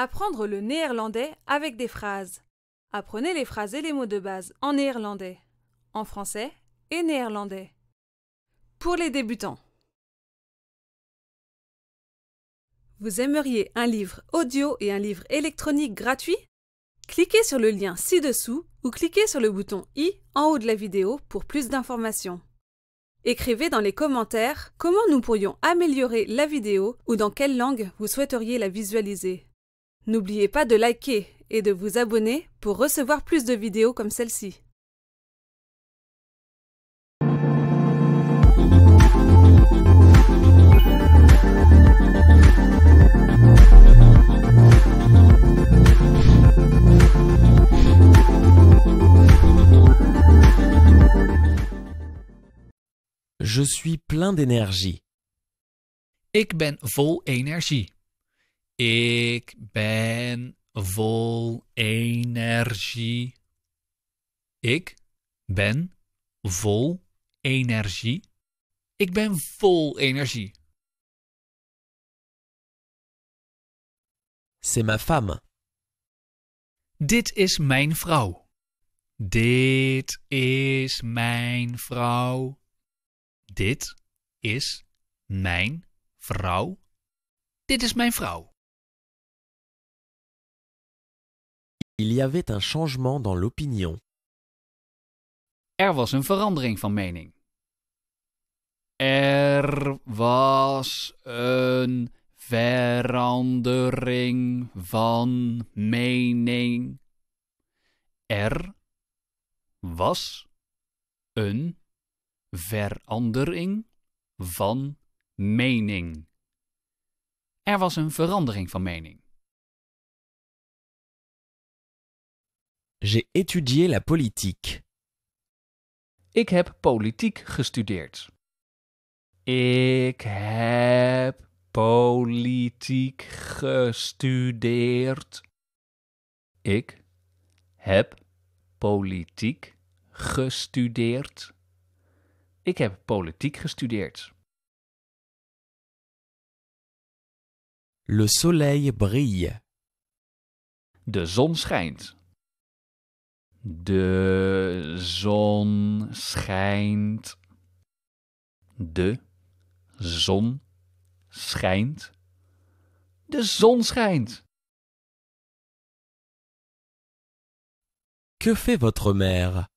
Apprendre le néerlandais avec des phrases. Apprenez les phrases et les mots de base en néerlandais, en français et néerlandais. Pour les débutants. Vous aimeriez un livre audio et un livre électronique gratuit Cliquez sur le lien ci-dessous ou cliquez sur le bouton i en haut de la vidéo pour plus d'informations. Écrivez dans les commentaires comment nous pourrions améliorer la vidéo ou dans quelle langue vous souhaiteriez la visualiser. N'oubliez pas de liker et de vous abonner pour recevoir plus de vidéos comme celle-ci. Je suis plein d'énergie. Ik ben vol energie. Ik ben vol energie. Ik ben vol energie. Ik ben vol energie. C'est ma femme. Dit is mijn vrouw. Dit is mijn vrouw. Dit is mijn vrouw. Dit is mijn vrouw. Il y avait un changement dans l'opinion. Er was een verandering van mening. Er was een verandering van mening. Er was een verandering van mening. Er was een verandering van mening. J'ai étudié la politique. Ik heb politiek gestudeerd. Ik heb politiek gestudeerd. Ik heb politiek gestudeerd. Ik heb politiek gestudeerd. Le soleil brille. De zon schijnt. De zon schijnt. De zon schijnt. De zon schijnt. Que fait votre mère?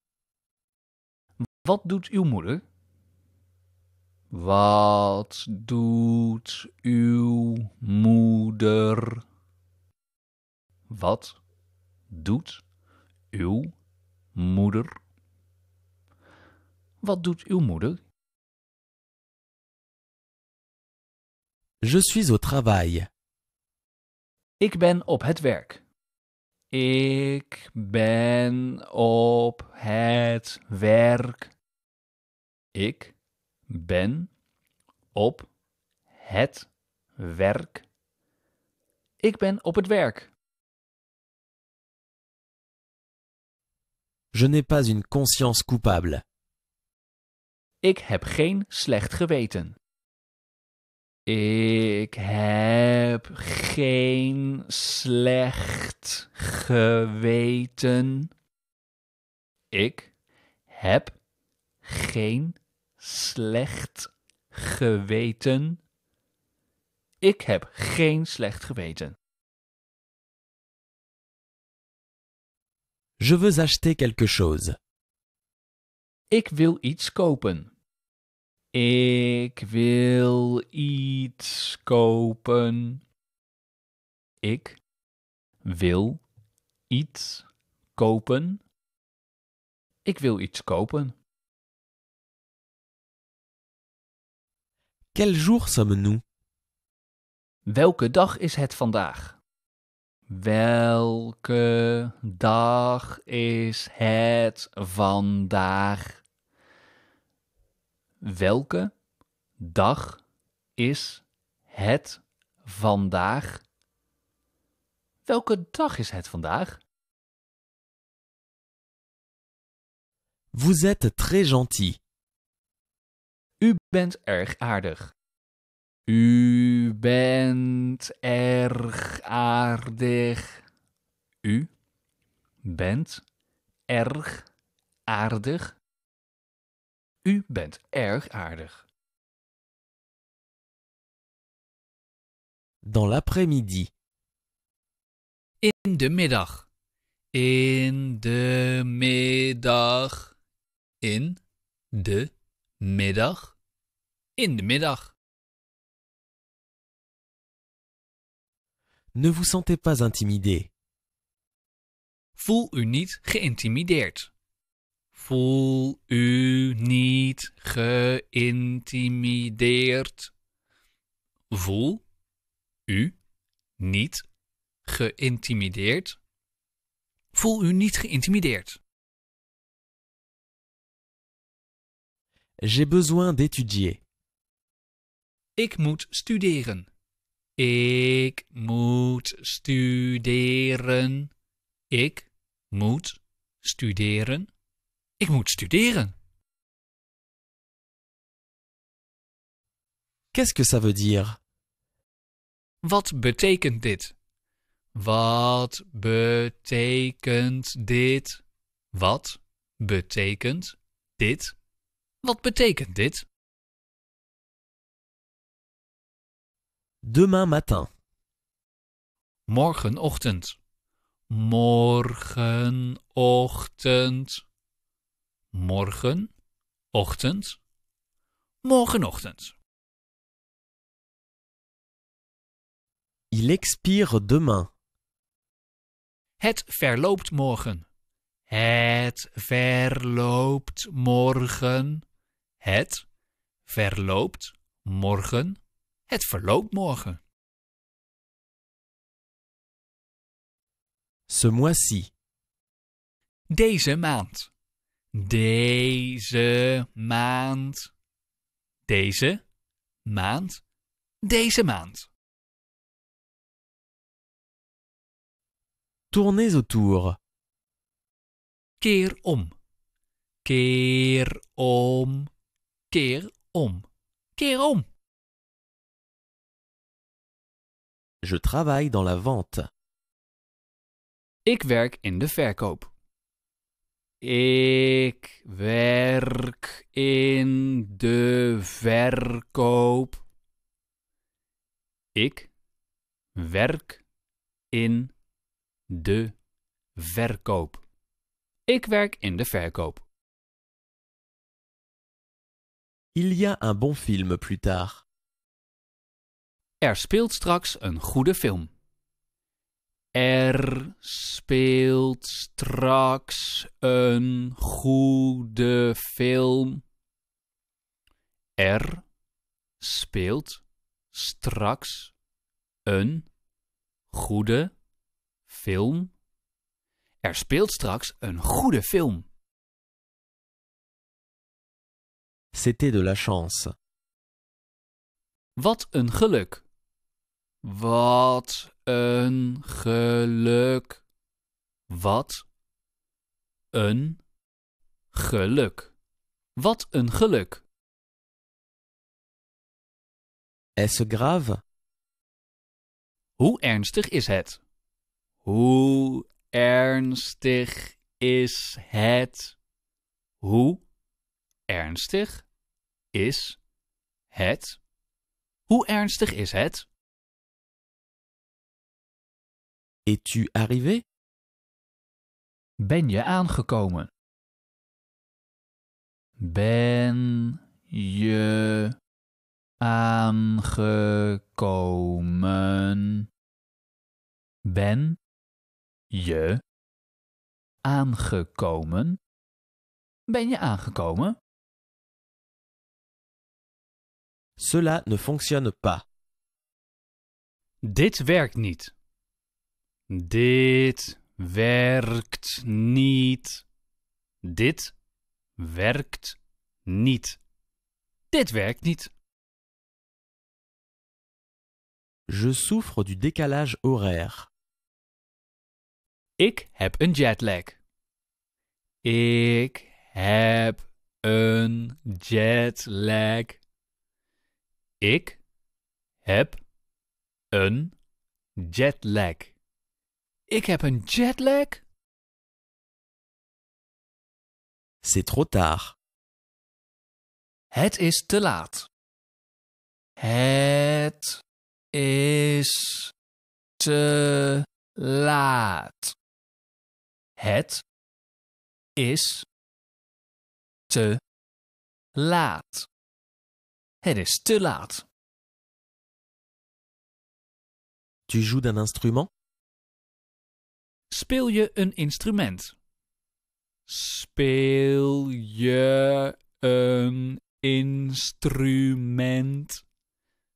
Wat doet uw moeder? Wat doet uw moeder? Wat doet uw moeder? Wat doet uw moeder? Je suis au travail. Ik ben op het werk. Ik ben op het werk. Ik ben op het werk. Ik ben op het werk. Je n'ai pas une conscience coupable. Ik heb geen slecht geweten. Ik heb geen slecht geweten. Ik heb geen slecht geweten. Ik heb geen slecht geweten. Je veux acheter quelque chose. Ik wil iets kopen. Ik wil iets kopen. Ik wil iets kopen. Ik wil iets kopen. Quel jour sommes-nous? Welke dag is het vandaag? Welke dag is het vandaag? Welke dag is het vandaag? Welke dag is het vandaag? Vous êtes très gentil. U bent erg aardig. U bent erg aardig. U bent erg aardig. U bent erg aardig. Dans l'après-midi. In de middag. In de middag. In de middag. In de middag. Ne vous sentez pas intimidé. Voel u niet geïntimideerd. Voel u niet geïntimideerd. Voel u niet geïntimideerd. J'ai besoin d'étudier. Ik moet studeren. Ik moet studeren. Ik moet studeren. Ik moet studeren. Qu'est-ce que ça veut dire? Wat betekent dit? Wat betekent dit? Wat betekent dit? Wat betekent dit? demain matin. Morgenochtend. Morgenochtend. Morgenochtend. Morgenochtend. Il expire demain. Het verloopt morgen. Het verloopt morgen. Het verloopt morgen. Het verloopt morgen. Ce mois-ci. Deze maand. Deze maand. Deze maand. Deze maand. Tournez autour. Keer om. Keer om. Keer om. Keer om. Je travaille dans la vente. Ik werk in de verkoop. Ik werk in de verkoop. Ik werk in de verkoop. Ik werk in de verkoop. Il y a un bon film plus tard. Er speelt straks een goede film. Er speelt straks een goede film. Er speelt straks een goede film. Er speelt straks een goede film. C'était de la chance. Wat een geluk. Wat een geluk. Wat een geluk. Wat een geluk. est grave? Hoe ernstig is het? Hoe ernstig is het? Hoe ernstig is het? Hoe ernstig is het? Es-tu arrivé? Ben je aangekomen? Ben je aangekomen? Ben je aangekomen? Ben je aangekomen? Cela ne fonctionne pas. Dit werkt niet. Dit werkt niet. Dit werkt niet. Dit werkt niet. Je souffre du décalage horaire. Ik heb een jetlag. Ik heb een jetlag. Ik heb een jetlag. Ik heb een jetlag. C'est trop tard. Het is te laat. Het is te laat. Het is te laat. Het is te laat. Tu joues d'un instrument? Speel je een instrument? Speel je een instrument?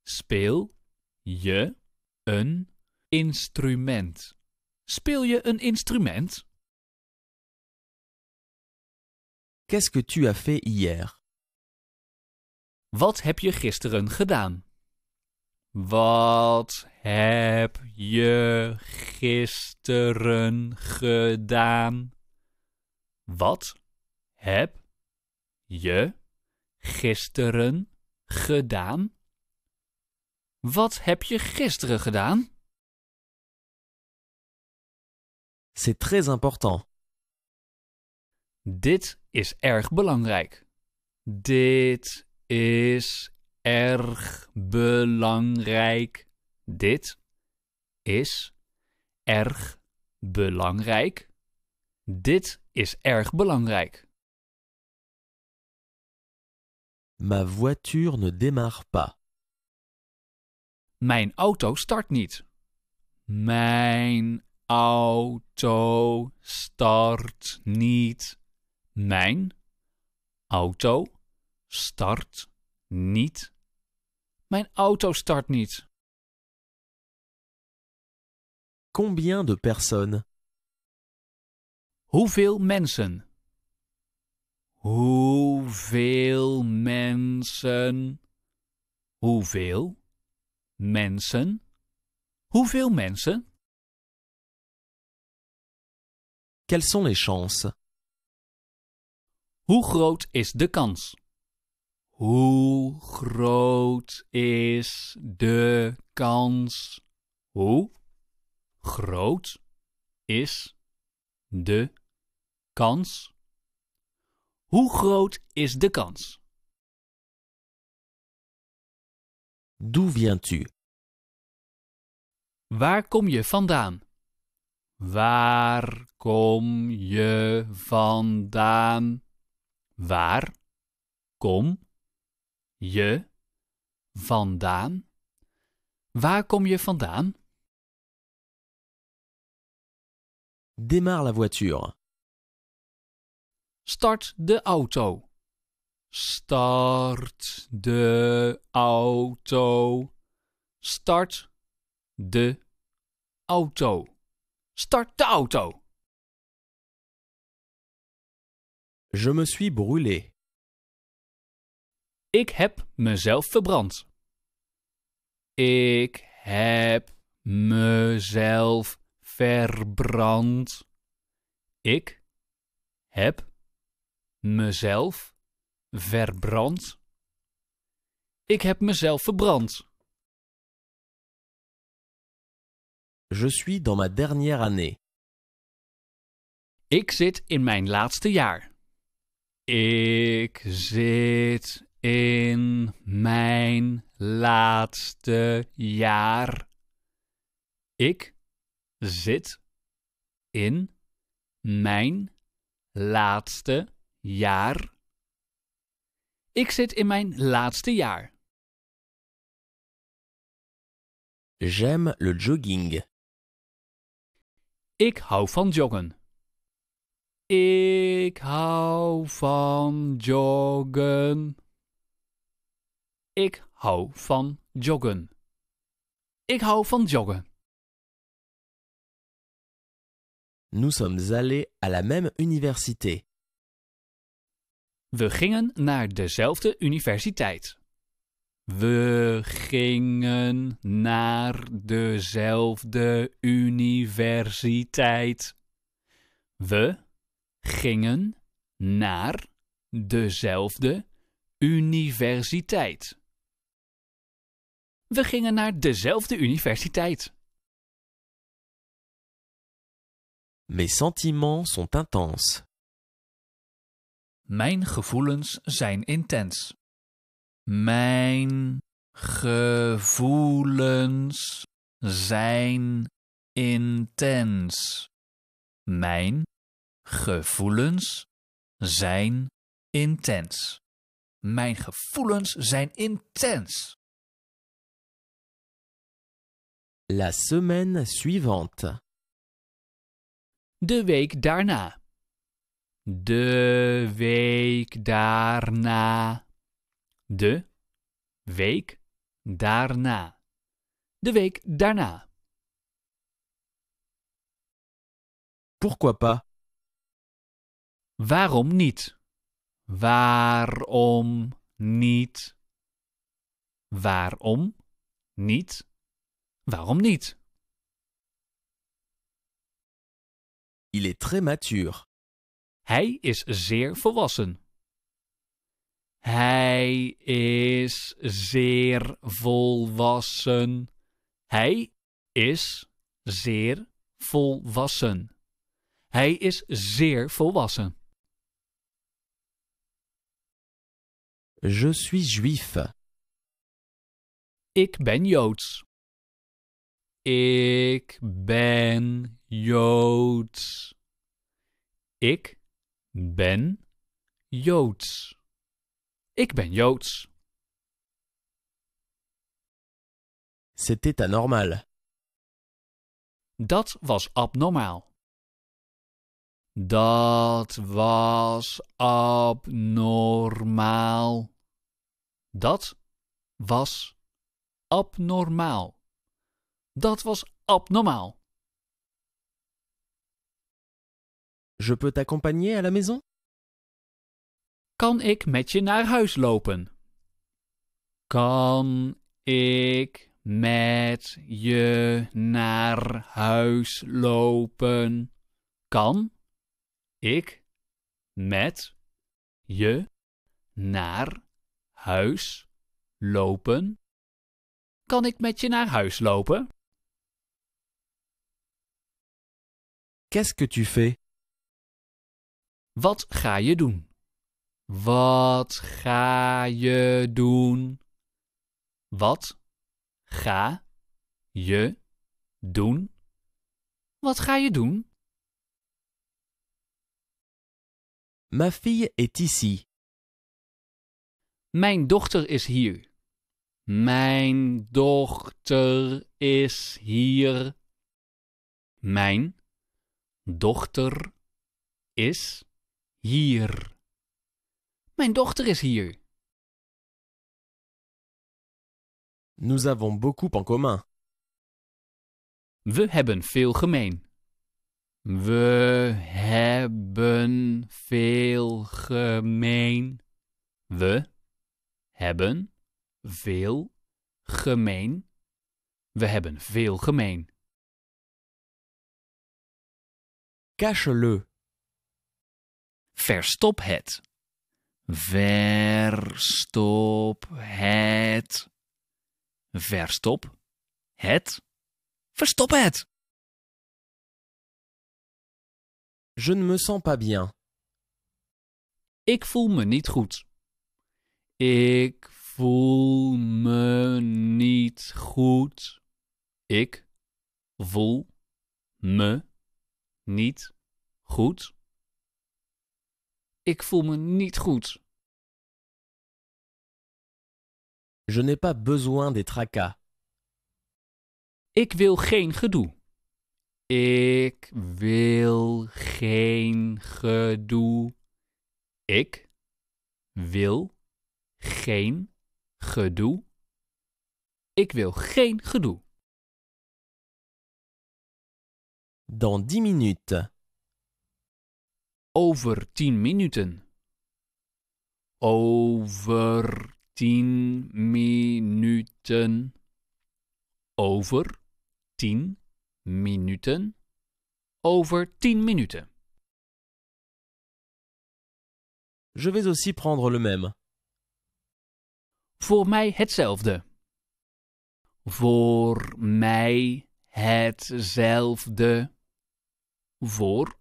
Speel je een instrument? Speel je een instrument? Qu'est-ce que tu as fait hier? Wat heb je gisteren gedaan? Wat heb je gisteren gedaan? Wat heb je gisteren gedaan? Wat heb je gisteren gedaan? C'est très important. Dit is erg belangrijk. Dit is erg belangrijk. Dit is erg belangrijk. Dit is erg belangrijk. Ma voiture ne démarre pas. Mijn auto start niet. Mijn auto start niet. Mijn auto start niet. Mijn auto start niet. Combien de personnes? Hoeveel mensen? Hoeveel mensen? Hoeveel mensen? Hoeveel mensen? Quelles sont les chances? Hoe groot is de kans? Hoe groot is de kans? Hoe groot is de kans? Hoe groot is de kans? D'où viens-tu? Waar kom je vandaan? Waar kom je vandaan? Waar kom je vandaan? Waar kom je vandaan? Démarre la voiture. Start de auto. Start de auto. Start de auto. Start de auto. Je me suis brûlé. Ik heb mezelf verbrand. Ik heb mezelf verbrand. Ik heb mezelf verbrand. Ik heb mezelf verbrand. Je suis dans ma dernière année. Ik zit in mijn laatste jaar. Ik zit in mijn laatste jaar. Ik zit in mijn laatste jaar. Ik zit in mijn laatste jaar. J'aime le jogging. Ik hou van joggen. Ik hou van joggen. Ik hou van joggen. Ik hou van joggen. Nous sommes allés à la même université. We gingen naar dezelfde universiteit. We gingen naar dezelfde universiteit. We gingen naar dezelfde universiteit. We gingen naar dezelfde universiteit. Mes sentiments sont intenses. Mijn gevoelens zijn intens. Mijn gevoelens zijn intens. Mijn gevoelens zijn intens. Mijn gevoelens zijn intens. La semaine suivante. De week daarna. De week daarna. De week daarna. De week daarna. Pourquoi pas? Waarom niet? Waarom niet? Waarom niet? Waarom niet? Il est très mature. Hij is zeer volwassen. Hij is zeer volwassen. Hij is zeer volwassen. Hij is zeer volwassen. Je suis juif. Ik ben Joods. Ik ben Joods. Ik ben Joods. Ik ben Joods. C'était anormal. Dat was abnormaal. Dat was abnormaal. Dat was abnormaal. Dat was abnormaal. Je peux t'accompagner à la maison? Kan ik met je naar huis lopen? Kan ik met je naar huis lopen? Kan ik met je naar huis lopen? Kan ik met je naar huis lopen? Qu'est-ce que tu fais? Wat ga je doen? Wat ga je doen? Wat ga je doen? Wat ga je doen? Ma fille est ici. Mijn dochter is hier. Mijn dochter is hier. Mijn dochter is hier. Mijn dochter is hier. Nous avons beaucoup en commun. We hebben veel gemeen. We hebben veel gemeen. We hebben veel gemeen. We hebben veel gemeen. Cache-le. Verstop het. Verstop het. Verstop het. Verstop het. Je ne me sens pas bien. Ik voel me niet goed. Ik voel me niet goed. Ik voel me niet goed? Ik voel me niet goed. Je n'ai pas besoin des tracas. Ik wil geen gedoe. Ik wil geen gedoe. Ik wil geen gedoe. Ik wil geen gedoe. Dans 10 minutes. Over tien minuten. Over tien minuten. Over tien minuten. Over tien minuten. Je vais aussi prendre le même. Voor mij hetzelfde. Voor mij hetzelfde voor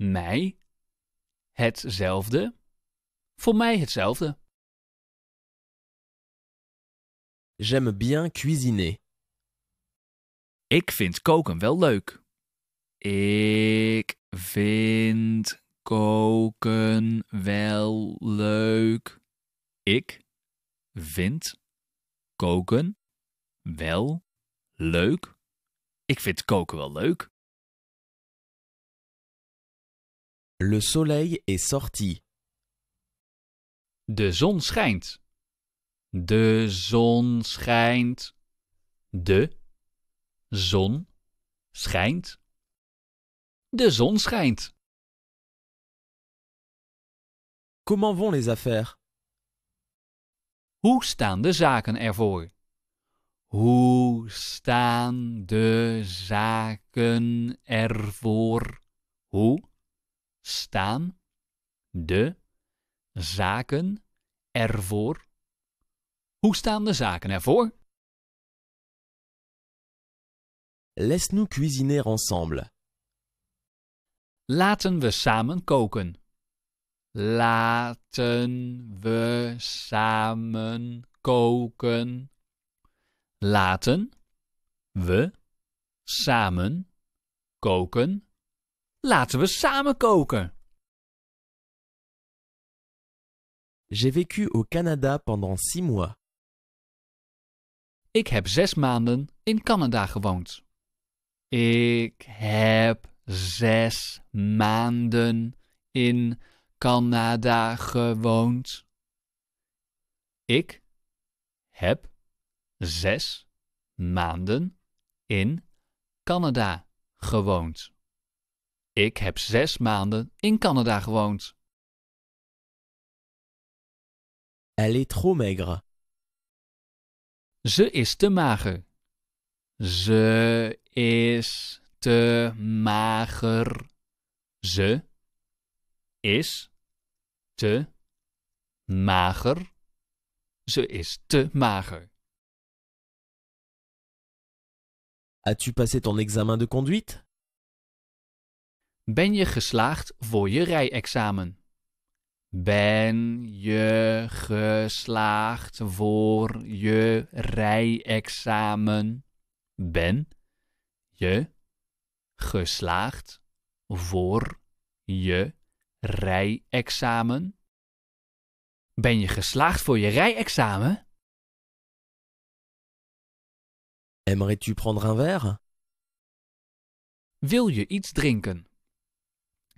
mij hetzelfde, voor mij hetzelfde. J'aime bien cuisiner. Ik vind koken wel leuk. Ik vind koken wel leuk. Ik vind koken wel leuk. Ik vind koken wel leuk. Le soleil est sorti. De zon schijnt. De zon schijnt. De zon schijnt. De zon schijnt. Comment vont les affaires? Hoe staan de zaken ervoor? Hoe staan de zaken ervoor? Hoe staan, de, zaken, ervoor. Hoe staan de zaken ervoor? Laisse-nous cuisiner ensemble. Laten we samen koken. Laten we samen koken. Laten we samen koken. Laten we samen koken. J'ai vécu au Canada pendant six mois. Ik heb zes maanden in Canada gewoond. Ik heb zes maanden in Canada gewoond. Ik heb zes maanden in Canada gewoond. Ik heb zes maanden in Canada gewoond. Elle est trop maigre. Ze is te mager. Ze is te mager. Ze is te mager. Ze is te mager. As-tu passé ton examen de conduite? Ben je geslaagd voor je rijexamen? Ben je geslaagd voor je rijexamen? Ben je geslaagd voor je rijexamen? Ben je geslaagd voor je rijexamen? Aimerais-tu prendre un verre? Wil je iets drinken?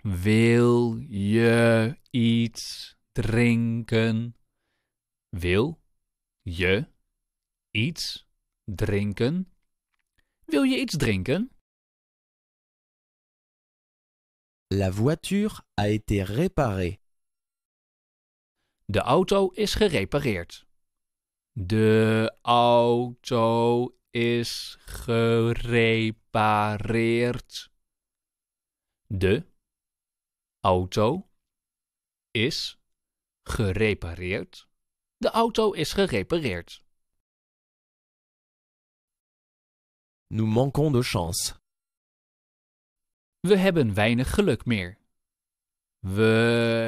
Wil je iets drinken? Wil je iets drinken? Wil je iets drinken? La voiture a été réparée. De auto is gerepareerd. De auto is gerepareerd. De auto is gerepareerd. De auto is gerepareerd. Nous manquons de chance. We hebben weinig geluk meer. We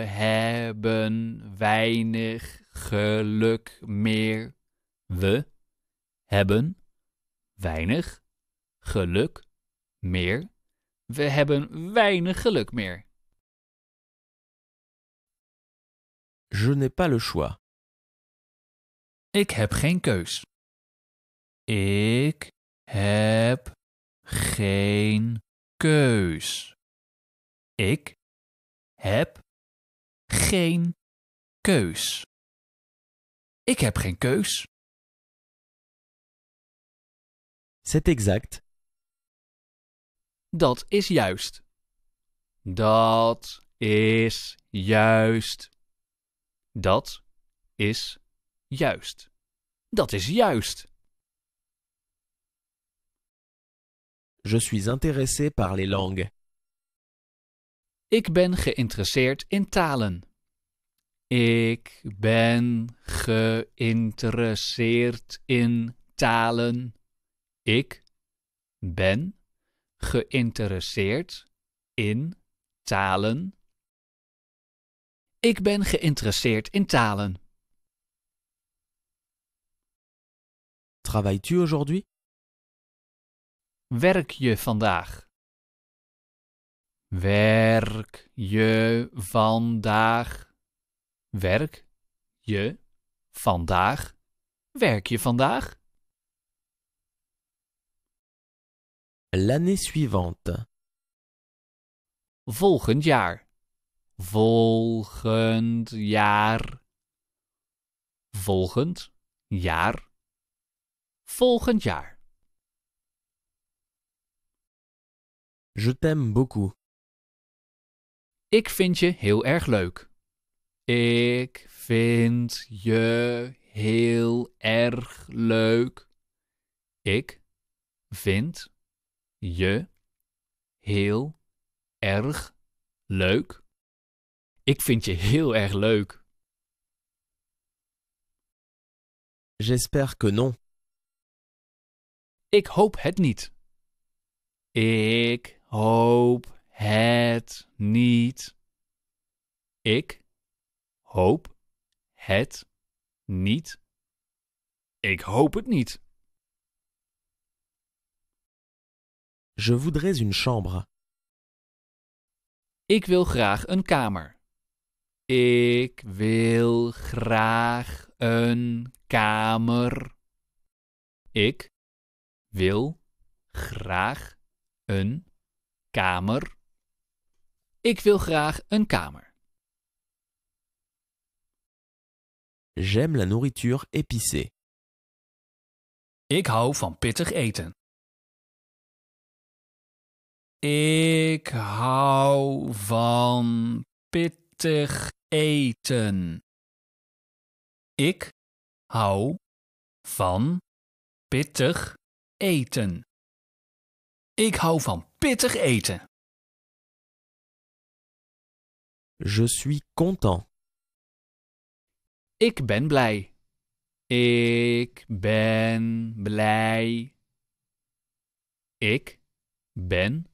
hebben weinig geluk meer. We hebben weinig geluk meer. We hebben weinig geluk meer. Je n'ai pas le choix. Ik heb geen keus. Ik heb geen keus. Ik heb geen keus. Ik heb geen keus. C'est exact. Dat is juist. Dat is juist. Dat is juist. Dat is juist. Je suis intéressé par les langues. Ik ben geïnteresseerd in talen. Ik ben geïnteresseerd in talen. Ik ben geïnteresseerd in talen. Ik ben geïnteresseerd in talen. Travail tu aujourd'hui? Werk je vandaag? Werk je vandaag? Werk je vandaag? Werk je vandaag? L'année suivante. Volgend jaar. Volgend jaar. Volgend jaar. Volgend jaar. Je t'aime beaucoup. Ik vind je heel erg leuk. Ik vind je heel erg leuk. Ik vind je heel erg leuk. Ik vind je heel erg leuk. J'espère que non. Ik hoop het niet. Ik hoop het niet. Ik hoop het niet. Ik hoop het niet. Je voudrais une chambre. Ik wil graag een kamer. Ik wil graag een kamer. Ik wil graag een kamer. Ik wil graag een kamer. J'aime la nourriture épicée. Ik hou van pittig eten. Ik hou van pittig eten. Ik hou van pittig eten. Ik hou van pittig eten. Je suis content. Ik ben blij. Ik ben blij. Ik ben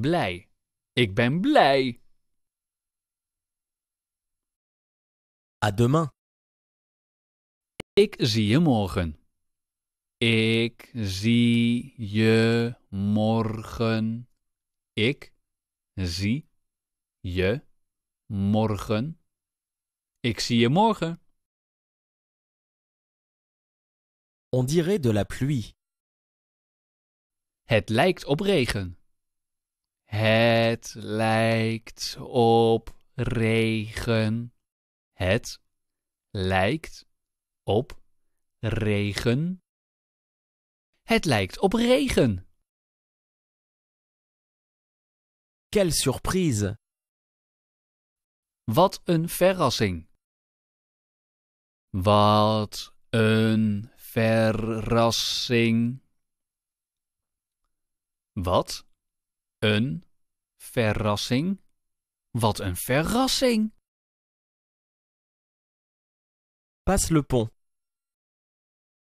blij. Ik ben blij. À demain. Ik zie je morgen. Ik zie je morgen. Ik zie je morgen. Ik zie je morgen. On dirait de la pluie. Het lijkt op regen. Het lijkt op regen. Het lijkt op regen. Het lijkt op regen. Quelle surprise! Wat een verrassing. Wat een verrassing. Wat een verrassing. Wat een verrassing. Passe le pont.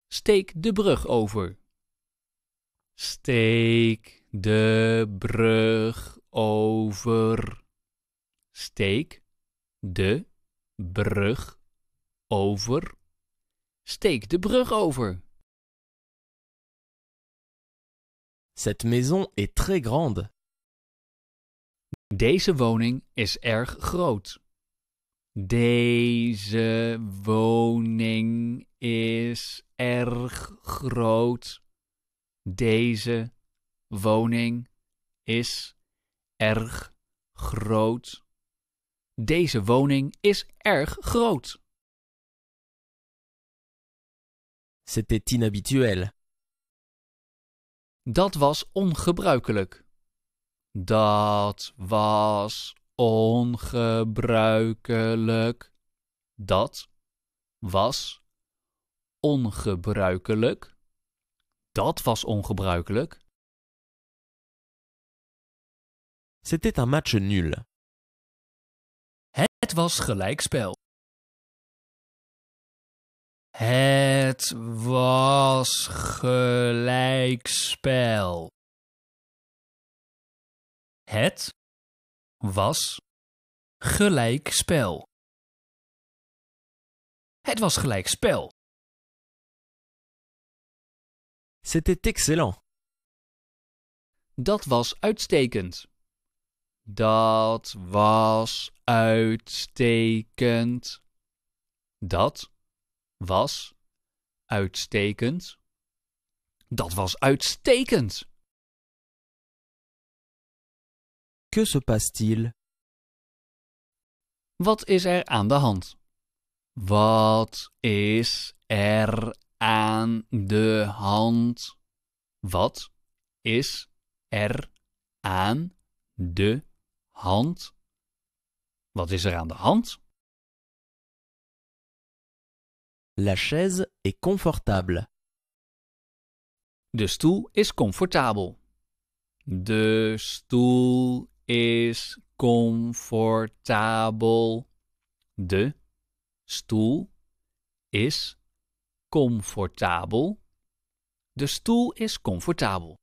Steek de brug over. Steek de brug over. Steek de brug over. Steek de brug over. Cette maison est très grande. Deze woning is erg groot. Deze woning is erg groot. Deze woning is erg groot. Deze woning is erg groot. C'était inhabituel. Dat was ongebruikelijk. Dat was ongebruikelijk. Dat was ongebruikelijk. Dat was ongebruikelijk. C'était un match nul. Het was gelijkspel. Het was gelijkspel. Het was gelijk spel. Het was gelijk spel. C'était excellent. Dat was uitstekend. Dat was uitstekend. Dat was uitstekend. Dat was uitstekend. Que se passe-t-il? Wat is er aan de hand? Wat is er aan de hand? Wat is er aan de hand? Wat is er aan de hand? La chaise est confortable. De stoel is comfortabel. De stoel is comfortabel. De stoel is comfortabel. De stoel is comfortabel.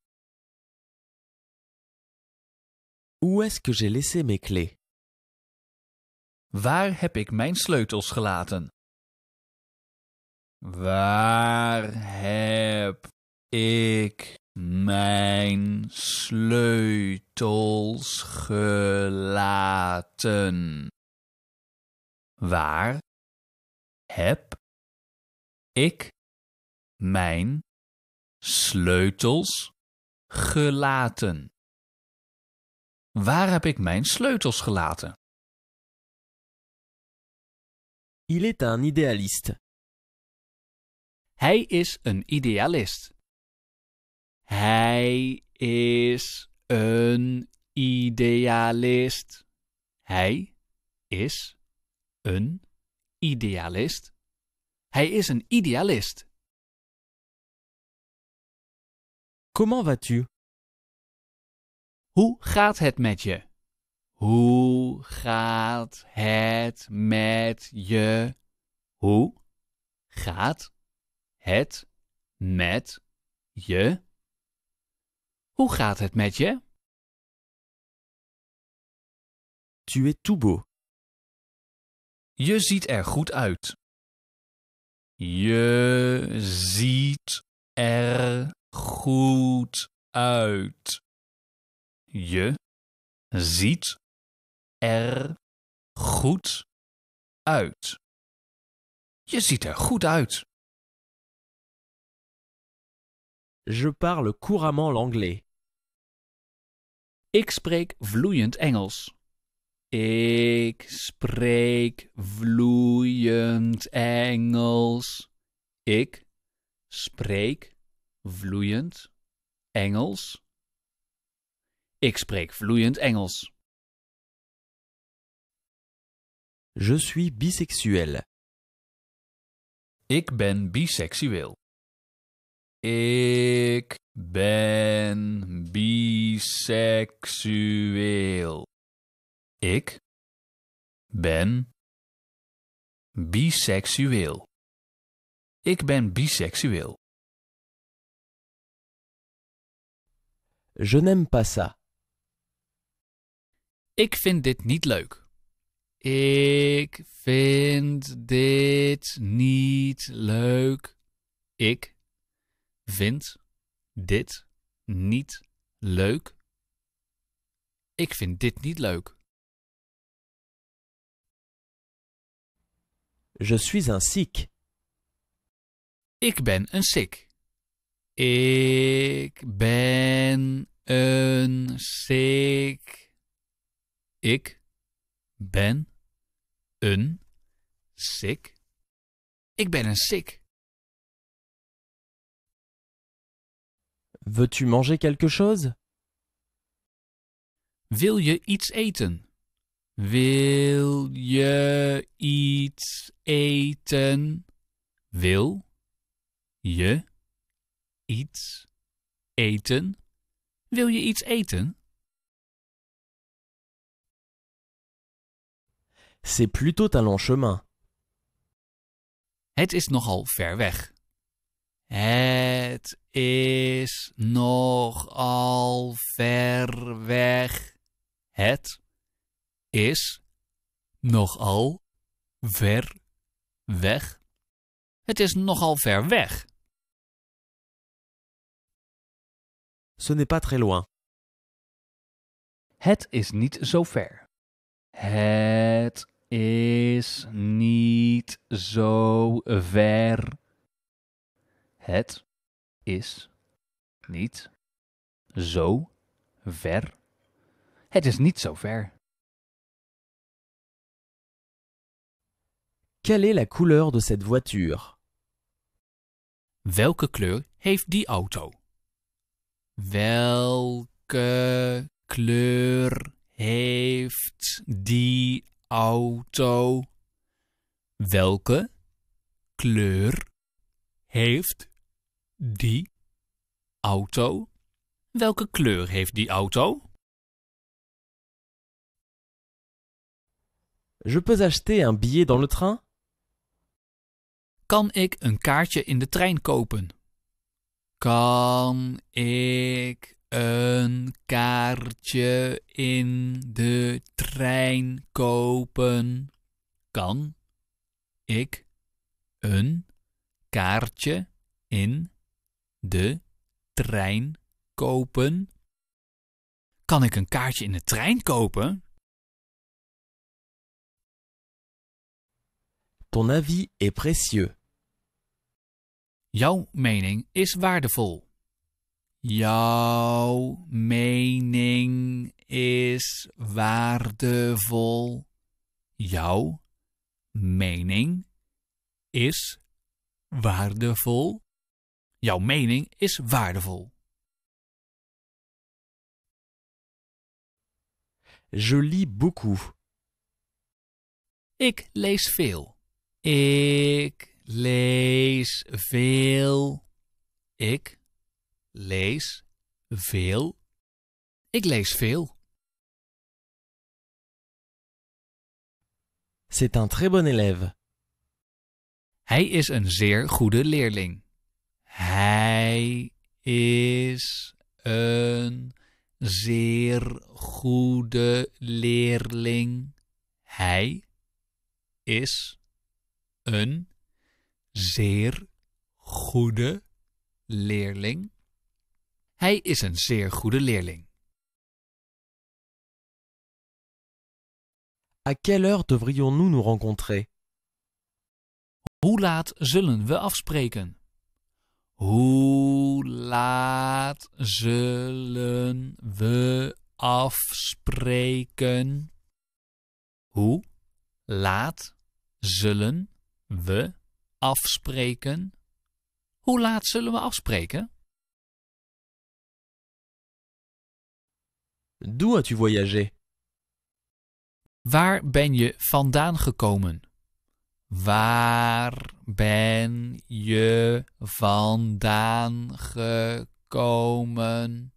Où est-ce que j'ai laissé mes clés? Waar heb ik mijn sleutels gelaten? Waar heb ik mijn sleutels gelaten. Waar heb ik mijn sleutels gelaten? Waar heb ik mijn sleutels gelaten? Il est un idéaliste. Hij is een idealist. Hij is een idealist. Hij is een idealist. Hij is een idealist. Comment vas-tu? Hoe gaat het met je? Hoe gaat het met je? Hoe gaat het met je? Hoe gaat het met je? Tu es tout beau. Je ziet er goed uit. Je ziet er goed uit. Je ziet er goed uit. Je ziet er goed uit. Je parle couramment l'anglais. Ik spreek vloeiend Engels. Ik spreek vloeiend Engels. Ik spreek vloeiend Engels. Ik spreek vloeiend Engels. Je suis biseksueel. Ik ben biseksueel. Ik ben biseksueel. Ik ben biseksueel. Ik ben biseksueel. Je n'aime pas ça. Ik vind dit niet leuk. Ik vind dit niet leuk. Ik vind dit niet leuk? Ik vind dit niet leuk. Je suis un sick. Ik ben een sick. Ik ben een sick. Ik ben een sick. Ik ben een sick. Veux-tu manger quelque chose? Wil je iets eten? Wil je iets eten? Wil je iets eten? je iets eten? C'est plutôt un long chemin. Het is nogal ver weg. Het is nogal ver weg. Het is nogal ver weg. Het is nogal ver weg. Ce n'est pas très loin. Het is niet zo ver. Het is niet zo ver het is niet zo ver. Het is niet zo ver. Quelle est la couleur de cette voiture? Welke kleur heeft die auto? Welke kleur heeft die auto? Welke kleur heeft die auto? Welke kleur heeft die auto? Je peux acheter un billet dans le train? Kan ik een kaartje in de trein kopen? Kan ik een kaartje in de trein kopen? Kan ik een kaartje in de trein kopen? Kan ik een kaartje in de trein kopen? Ton avis est précieux. Jouw mening is waardevol. Jouw mening is waardevol. Jouw mening is waardevol. Jouw mening is waardevol. Je lis beaucoup. Ik lees veel. Ik lees veel. Ik lees veel. Ik lees veel. C'est un très bon élève. Hij is een zeer goede leerling. Hij is een zeer goede leerling. Hij is een zeer goede leerling. Hij is een zeer goede leerling. À quelle heure devrions-nous nous rencontrer? Hoe laat zullen we afspreken? Hoe laat zullen we afspreken? Hoe laat zullen we afspreken? Hoe laat zullen we afspreken? D'où as-tu voyagé? Waar ben je vandaan gekomen? Waar ben je vandaan gekomen?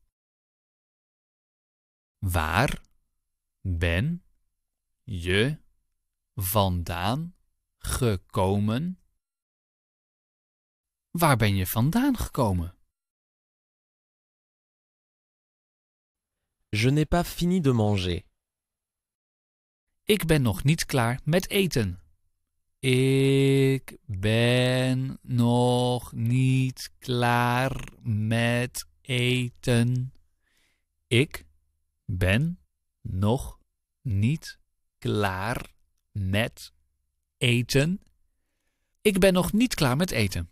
Waar ben je vandaan gekomen? Waar ben je vandaan gekomen? Je n'ai pas fini de manger. Ik ben nog niet klaar met eten. Ik ben nog niet klaar met eten. Ik ben nog niet klaar met eten. Ik ben nog niet klaar met eten.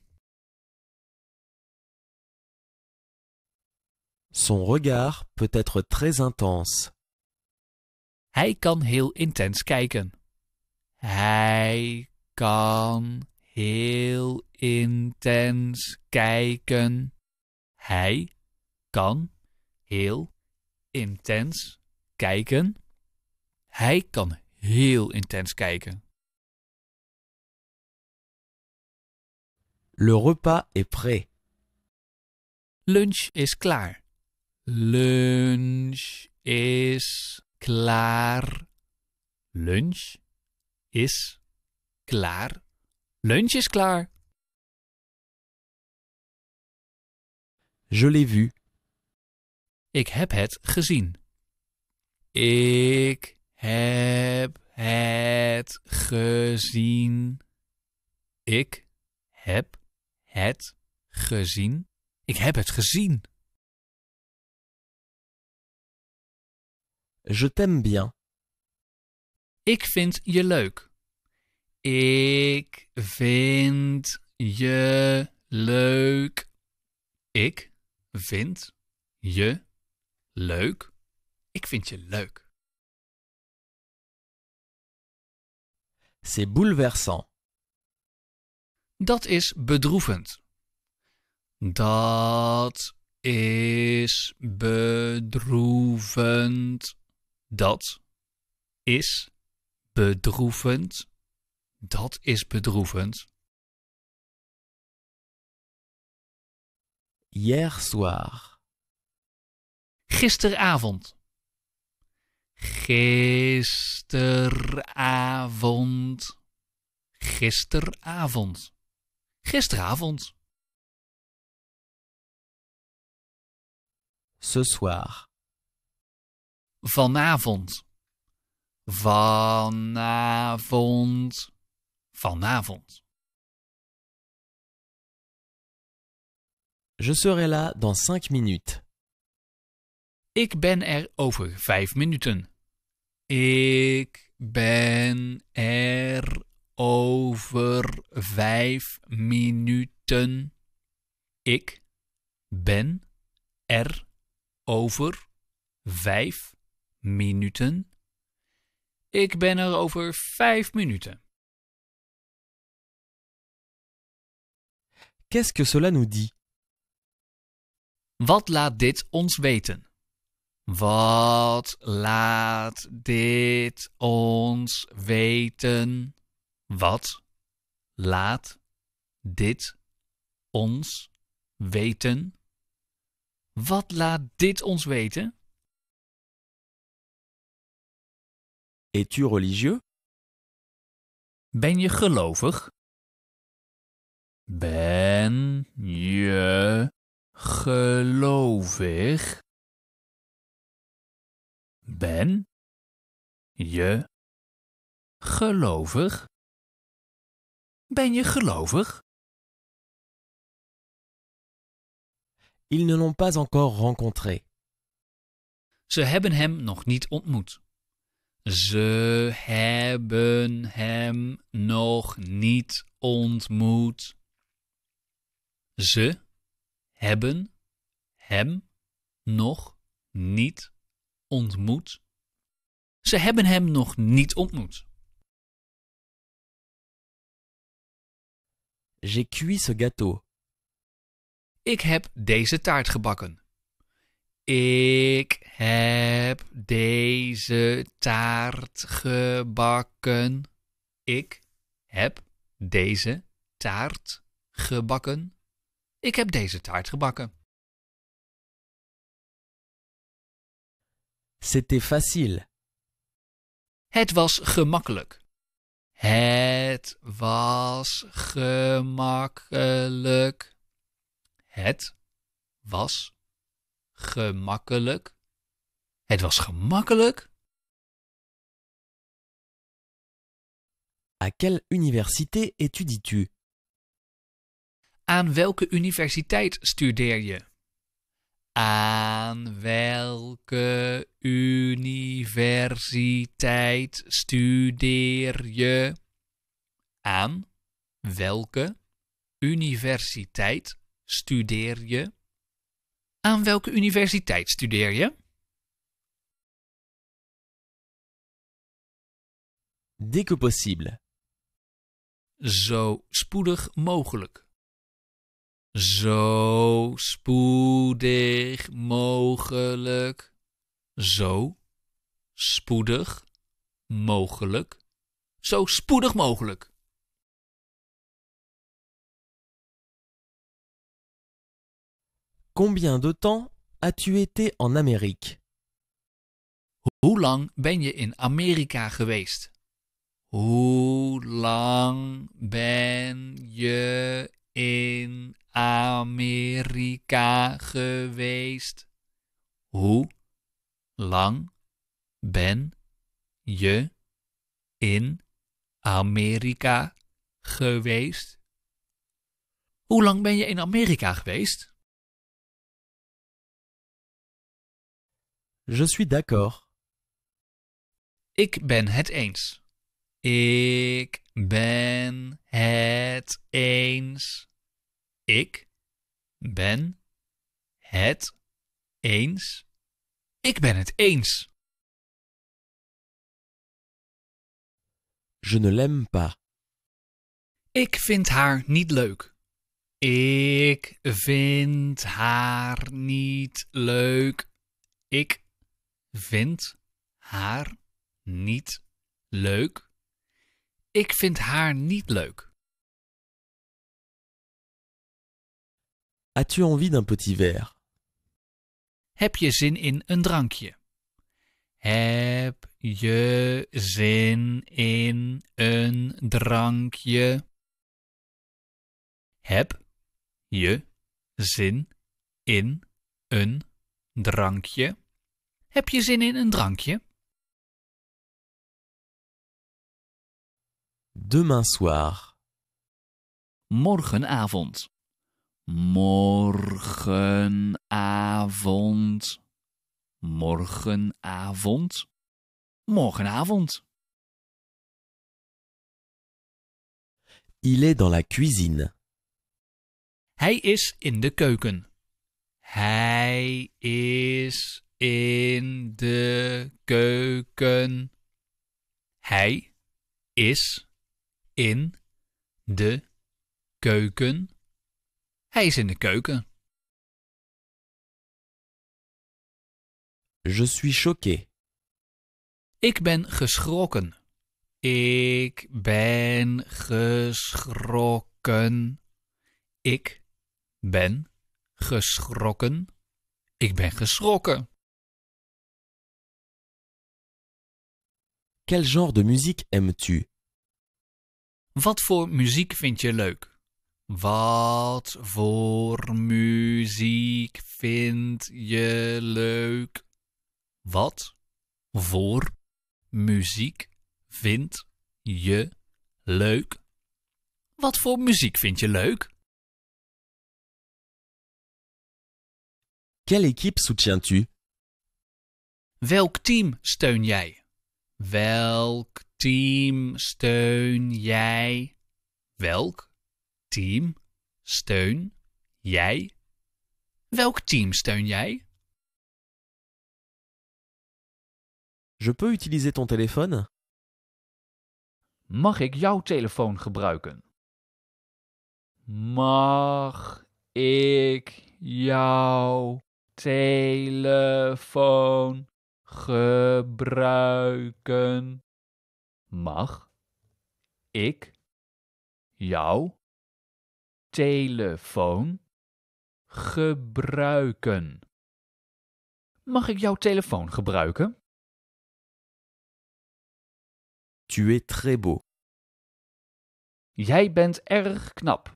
Son regard peut être très intense. Hij kan heel intens kijken. Hij kan heel intens kijken. Hij kan heel intens kijken. Hij kan heel intens kijken. Le repas est prêt. Lunch is klaar. Lunch is klaar. Lunch is klaar. Lunch is klaar. Je l'ai vu. Ik heb het gezien. Ik heb het gezien. Ik heb het gezien. Ik heb het gezien. Je t'aime bien. Ik vind je leuk. Ik vind je leuk. Ik vind je leuk. Ik vind je leuk. C'est bouleversant. Dat is bedroevend. Dat is bedroevend. Dat is bedroevend. Dat is bedroevend. Hier soir. Gisteravond. Gisteravond. Gisteravond. Gisteravond. Ce soir. Vanavond. Vanavond vanavond. Je serai là dans cinq minutes. Ik ben er over vijf minuten. Ik ben er over vijf minuten. Ik ben er over vijf minuten. Ik ben er over vijf minuten. Qu'est-ce que cela nous dit? Wat laat dit ons weten? Wat laat dit ons weten? Wat laat dit ons weten? Wat laat dit ons weten? Es-tu religieux? Ben je gelovig? Ben je gelovig? Ben je gelovig? Ben je gelovig? Ils ne l'ont pas encore rencontré. Ze hebben hem nog niet ontmoet. Ze hebben hem nog niet ontmoet. Ze hebben hem nog niet ontmoet. Ze hebben hem nog niet ontmoet. J'ai cuit ce gâteau. Ik heb deze taart gebakken. Ik heb deze taart gebakken. Ik heb deze taart gebakken. Ik heb deze taart gebakken. C'était facile. Het was gemakkelijk. Het was gemakkelijk. Het was gemakkelijk. Het was gemakkelijk. À quelle université étudies-tu aan welke universiteit studeer je? Aan welke universiteit studeer je? Aan welke universiteit studeer je? Aan welke universiteit studeer je? Dès que possible. Zo spoedig mogelijk zo spoedig mogelijk. Zo spoedig mogelijk. Zo spoedig mogelijk. Combien de temps as-tu été en Amérique? Hoe lang ben je in Amerika geweest? Hoe lang ben je in Amerika geweest? Hoe lang ben je in Amerika geweest? Hoe lang ben je in Amerika geweest? Je suis d'accord. Ik ben het eens. Ik ben het eens. Ik ben het eens. Ik ben het eens. Je ne l'aime pas. Ik vind haar niet leuk. Ik vind haar niet leuk. Ik vind haar niet leuk. Ik vind haar niet leuk. As-tu envie d'un petit verre? Heb je zin in een drankje? Heb je zin in een drankje? Heb je zin in een drankje? Heb je zin in een drankje? Demain soir. Morgenavond. Morgenavond. Morgenavond. Morgenavond. Il est dans la cuisine. Hij is in de keuken. Hij is in de keuken. Hij is in de keuken. Hij is in de keuken. Je suis choqué. Ik ben geschrokken. Ik ben geschrokken. Ik ben geschrokken. Ik ben geschrokken. Quel genre de muziek aimes-tu? Wat voor muziek vind je leuk? Wat voor muziek vind je leuk? Wat voor muziek vind je leuk? Wat voor muziek vind je leuk? Quelle équipe soutiens Welk team steun jij? Welk team steun jij? Welk Team, steun, jij? Welk team steun jij? Je peux utiliser ton téléphone? Mag ik jouw telefoon gebruiken? Mag ik jouw telefoon gebruiken? Mag ik jouw telefoon gebruiken. Mag ik jouw telefoon gebruiken? Tu es très beau. Jij bent erg knap.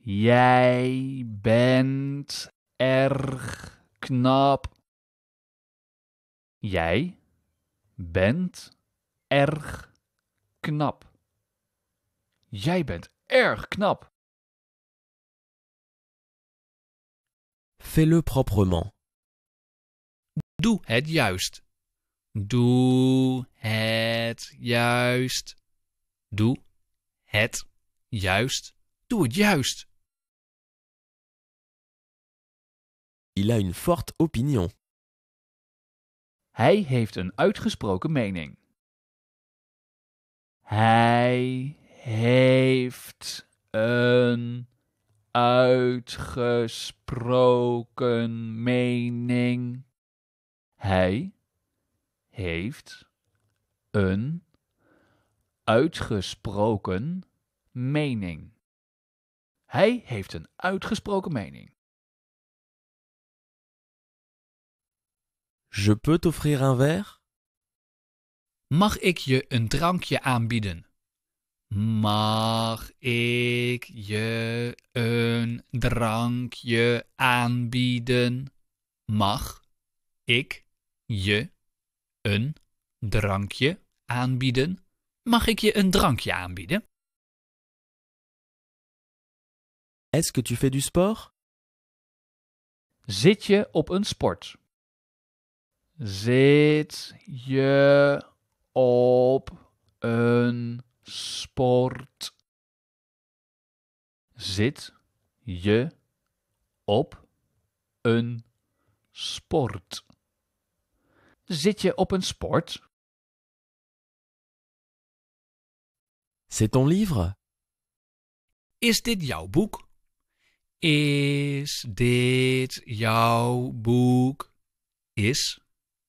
Jij bent erg knap. Jij bent erg knap. Jij bent erg knap. Fais-le proprement. Doe het juist. Doe het juist. Doe het juist. Doe het juist. Il a une forte opinion. Hij heeft een uitgesproken mening. Hij heeft een uitgesproken mening. Hij heeft een uitgesproken mening. Hij heeft een uitgesproken mening. Je peux t'offrir un verre? Mag ik je een drankje aanbieden? Mag ik je een drankje aanbieden? Mag ik je een drankje aanbieden? Mag ik je een drankje aanbieden? Est-ce que tu fais du sport? Zit je op een sport? Zit je op een sport. Zit je op een sport? Zit je op een sport? C'est ton livre? Is dit jouw boek? Is dit jouw boek? Is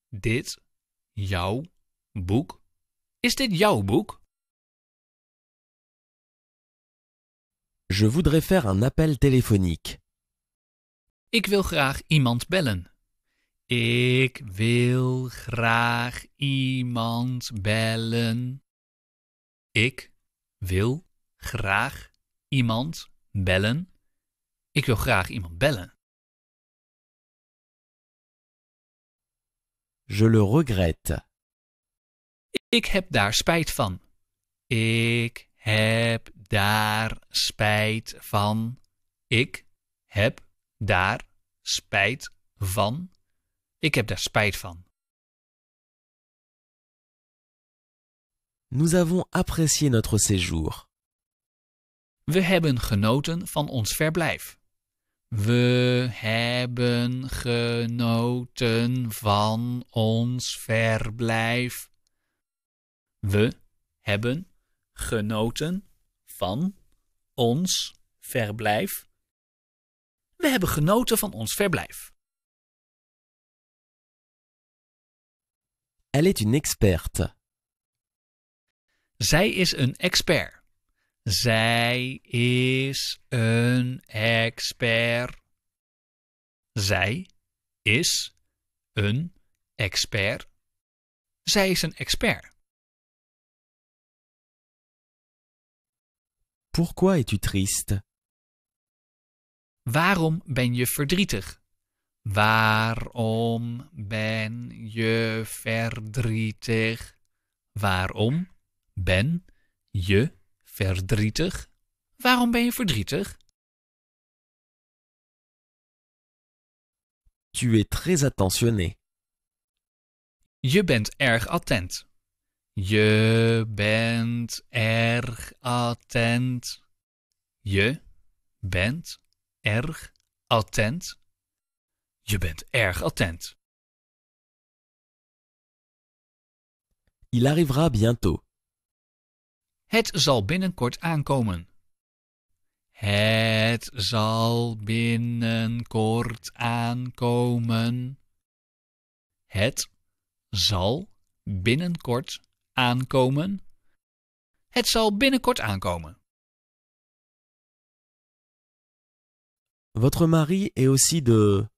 dit jouw boek? Is dit jouw boek? Je voudrais faire un appel téléphonique. Ik wil graag iemand bellen. Ik wil graag iemand bellen. Ik wil graag iemand bellen. Ik wil graag iemand bellen. Je le regrette. Ik heb daar spijt van. Ik heb daar spijt van. Ik heb daar spijt van. Ik heb daar spijt van. Nous avons apprécié notre séjour. We hebben genoten van ons verblijf. We hebben genoten van ons verblijf. We hebben genoten van ons verblijf. We hebben genoten van ons verblijf. Elle est une experte. Zij is een expert. Zij is een expert. Zij is een expert. Zij is een expert. Pourquoi es-tu triste? Waarom ben je verdrietig? Waarom ben je verdrietig? Waarom ben je verdrietig? Waarom ben je verdrietig? Tu es très attentionné. Je bent erg attent. Je bent erg attent. Je bent erg attent. Je bent erg attent. Il arrivera bientôt. Het zal binnenkort aankomen. Het zal binnenkort aankomen. Het zal binnenkort aankomen. Het zal binnenkort aankomen. Votre mari est aussi de.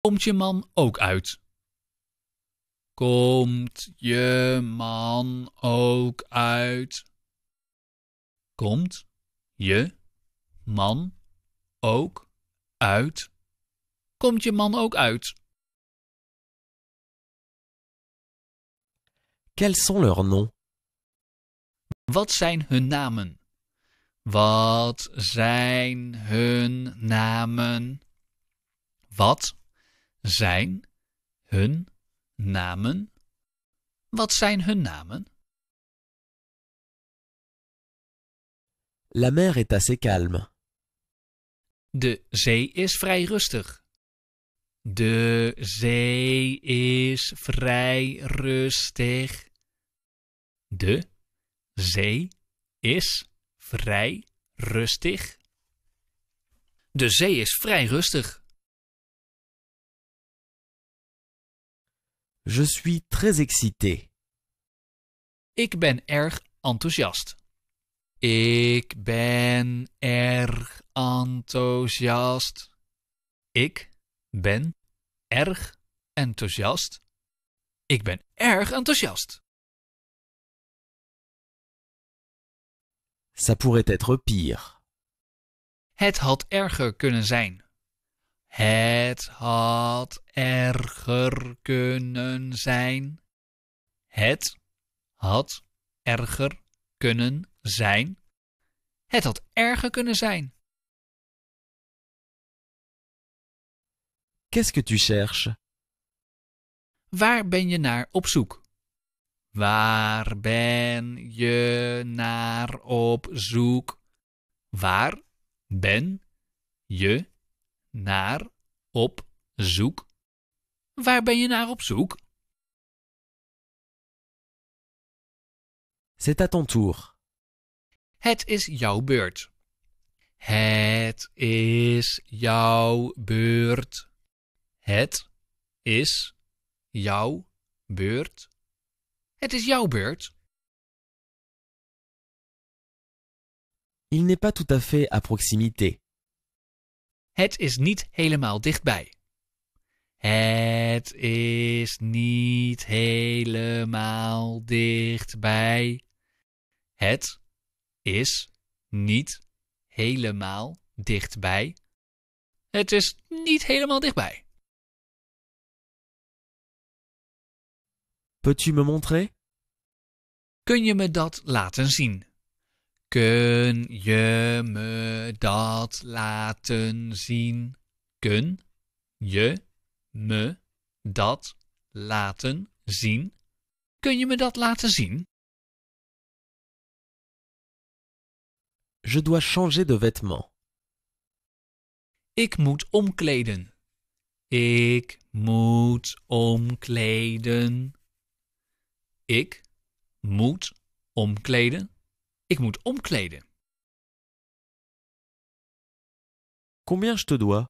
Komt je man ook uit? Komt je man ook uit? Komt je man ook uit? Komt je man ook uit? Quels sont leurs noms? Wat zijn hun namen? Wat zijn hun namen? Wat zijn hun namen? Wat zijn hun namen? La mer est assez calme. De zee is vrij rustig. De zee is vrij rustig. De zee is vrij rustig. De zee is vrij rustig. Je suis très excité. Ik ben erg enthousiast. Ik ben erg enthousiast. Ik ben erg enthousiast. Ik ben erg enthousiast. Ça pourrait être pire. Het had erger kunnen zijn. Het had erger kunnen zijn. Het had erger kunnen zijn. Het had erger kunnen zijn. Qu'est-ce que tu cherches? Waar ben je naar op zoek? Waar ben je naar op zoek? Waar ben je naar op zoek? Waar ben je naar op zoek? C'est à ton tour. Het is jouw beurt. Het is jouw beurt. Het is jouw beurt. Het is jouw beurt. Il n'est pas tout à fait à proximité. Het is niet helemaal dichtbij. Het is niet helemaal dichtbij. Het is niet helemaal dichtbij. Het is niet helemaal dichtbij. Peux-tu me montrer? Kun je me dat laten zien? Kun je me dat laten zien? Kun je me dat laten zien? Kun je me dat laten zien? Je dois changer de vêtements. Ik moet omkleden. Ik moet omkleden. Ik moet omkleden. Ik moet omkleden. Combien je te dois?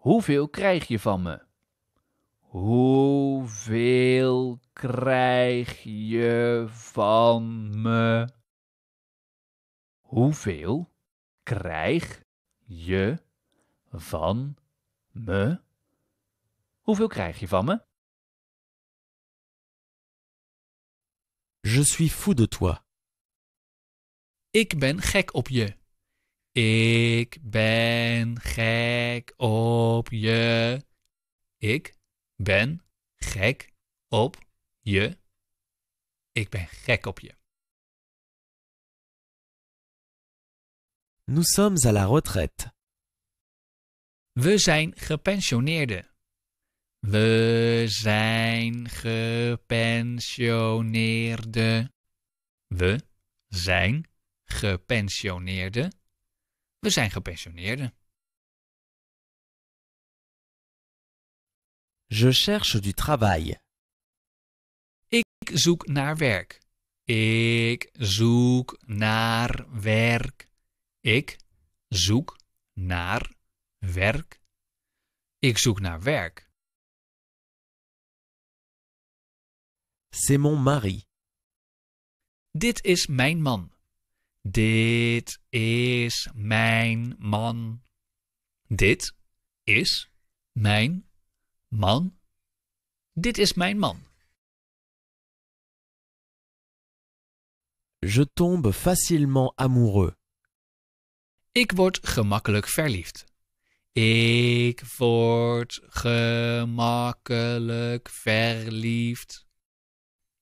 Hoeveel krijg je van me? Hoeveel krijg je van me? Hoeveel krijg je van me? Hoeveel krijg je van me? Je suis fou de toi. Ik ben gek op je. Ik ben gek op je. Ik ben gek op je. Ik ben gek op je. Nous sommes à la retraite. We zijn gepensioneerden. We zijn gepensioneerde. We zijn gepensioneerde. We zijn gepensioneerde. Je cherche du travail. Ik zoek naar werk. Ik zoek naar werk. Ik zoek naar werk. Ik zoek naar werk. C'est mon mari. Dit is mijn man. Dit is mijn man. Dit is mijn man. Dit is mijn man. Je tombe facilement amoureux. Ik word gemakkelijk verliefd. Ik word gemakkelijk verliefd.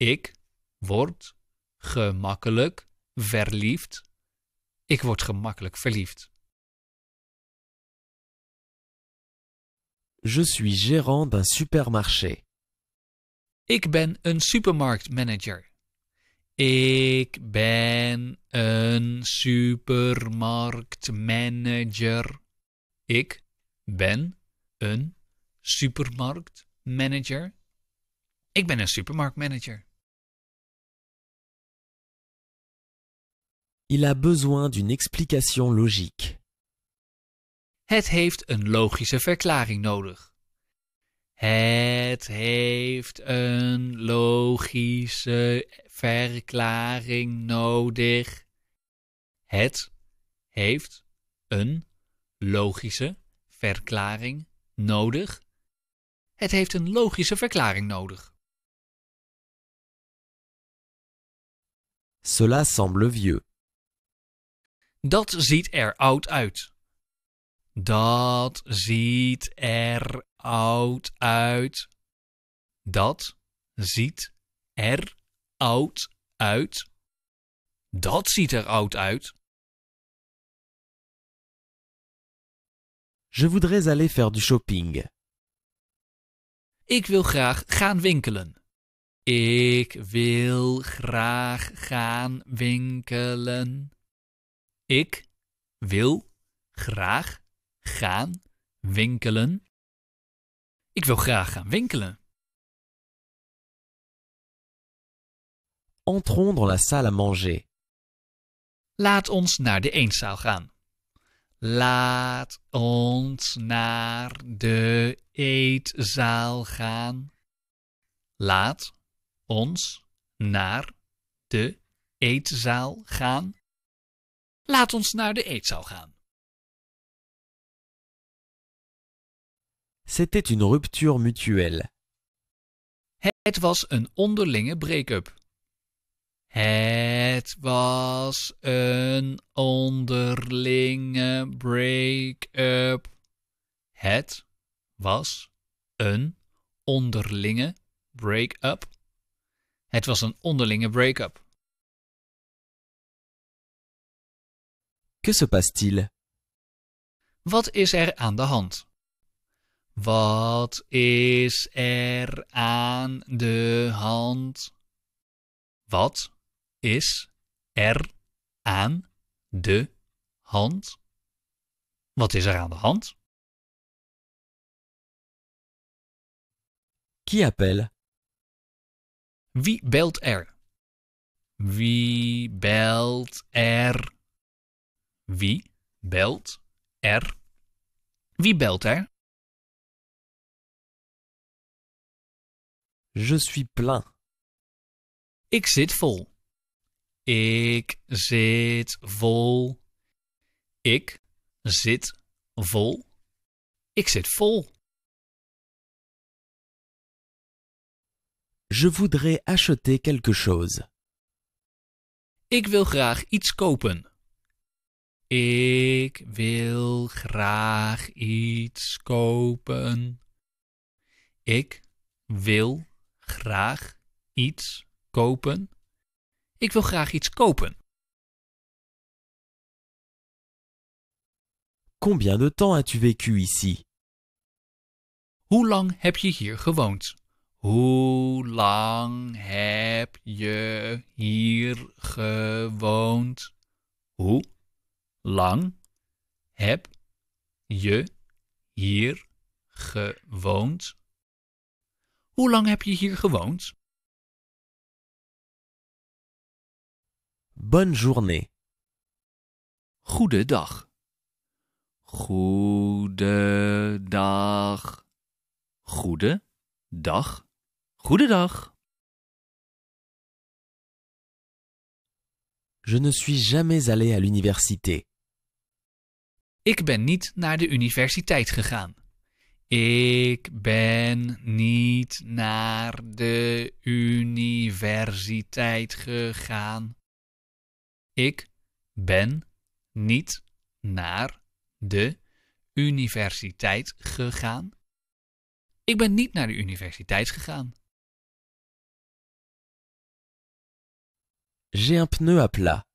Ik word gemakkelijk verliefd. Ik word gemakkelijk verliefd. Je suis gérant d'un supermarché. Ik ben een supermarktmanager. Ik ben een supermarktmanager. Ik ben een supermarktmanager. Ik ben een supermarktmanager. Il a besoin d'une explication logique. Het heeft een logische verklaring nodig. Het heeft een logische verklaring nodig. Het heeft een logische verklaring nodig. Het heeft een logische verklaring nodig. Cela semble vieux. Dat ziet er oud uit. Dat ziet er oud uit. Dat ziet er oud uit. Dat ziet er oud uit. Je voudrais aller faire du shopping. Ik wil graag gaan winkelen. Ik wil graag gaan winkelen. Ik wil graag gaan winkelen. Ik wil graag gaan winkelen. Entrons dans la salle à manger. Laat ons naar de eetzaal gaan. Laat ons naar de eetzaal gaan. Laat ons naar de eetzaal gaan. Laat ons naar de eetzaal gaan. C'était une rupture mutuelle. Het was een onderlinge break-up. Het was een onderlinge break-up. Het was een onderlinge break-up. Het was een onderlinge break-up. Que se passe-t-il? Wat is er aan de hand? Wat is er aan de hand? Wat is er aan de hand? Wat is er aan de hand? Qui appelle? Wie belt er? Wie belt er? Wie belt er? Wie belt er? Je suis plein. Ik zit vol. Ik zit vol. Ik zit vol. Ik zit vol. Je voudrais acheter quelque chose. Ik wil graag iets kopen. Ik wil graag iets kopen. Ik wil graag iets kopen. Ik wil graag iets kopen. Combien de temps as-tu vécu ici? Hoe lang heb je hier gewoond? Hoe lang heb je hier gewoond? Hoe lang heb je hier gewoond? Hoe lang heb je hier gewoond? Bonne journée. Goede dag. Goede dag. Je ne suis jamais allé à l'université. Ik ben niet naar de universiteit gegaan. Ik ben niet naar de universiteit gegaan. Ik ben niet naar de universiteit gegaan. Ik ben niet naar de universiteit gegaan. J'ai un pneu à plat.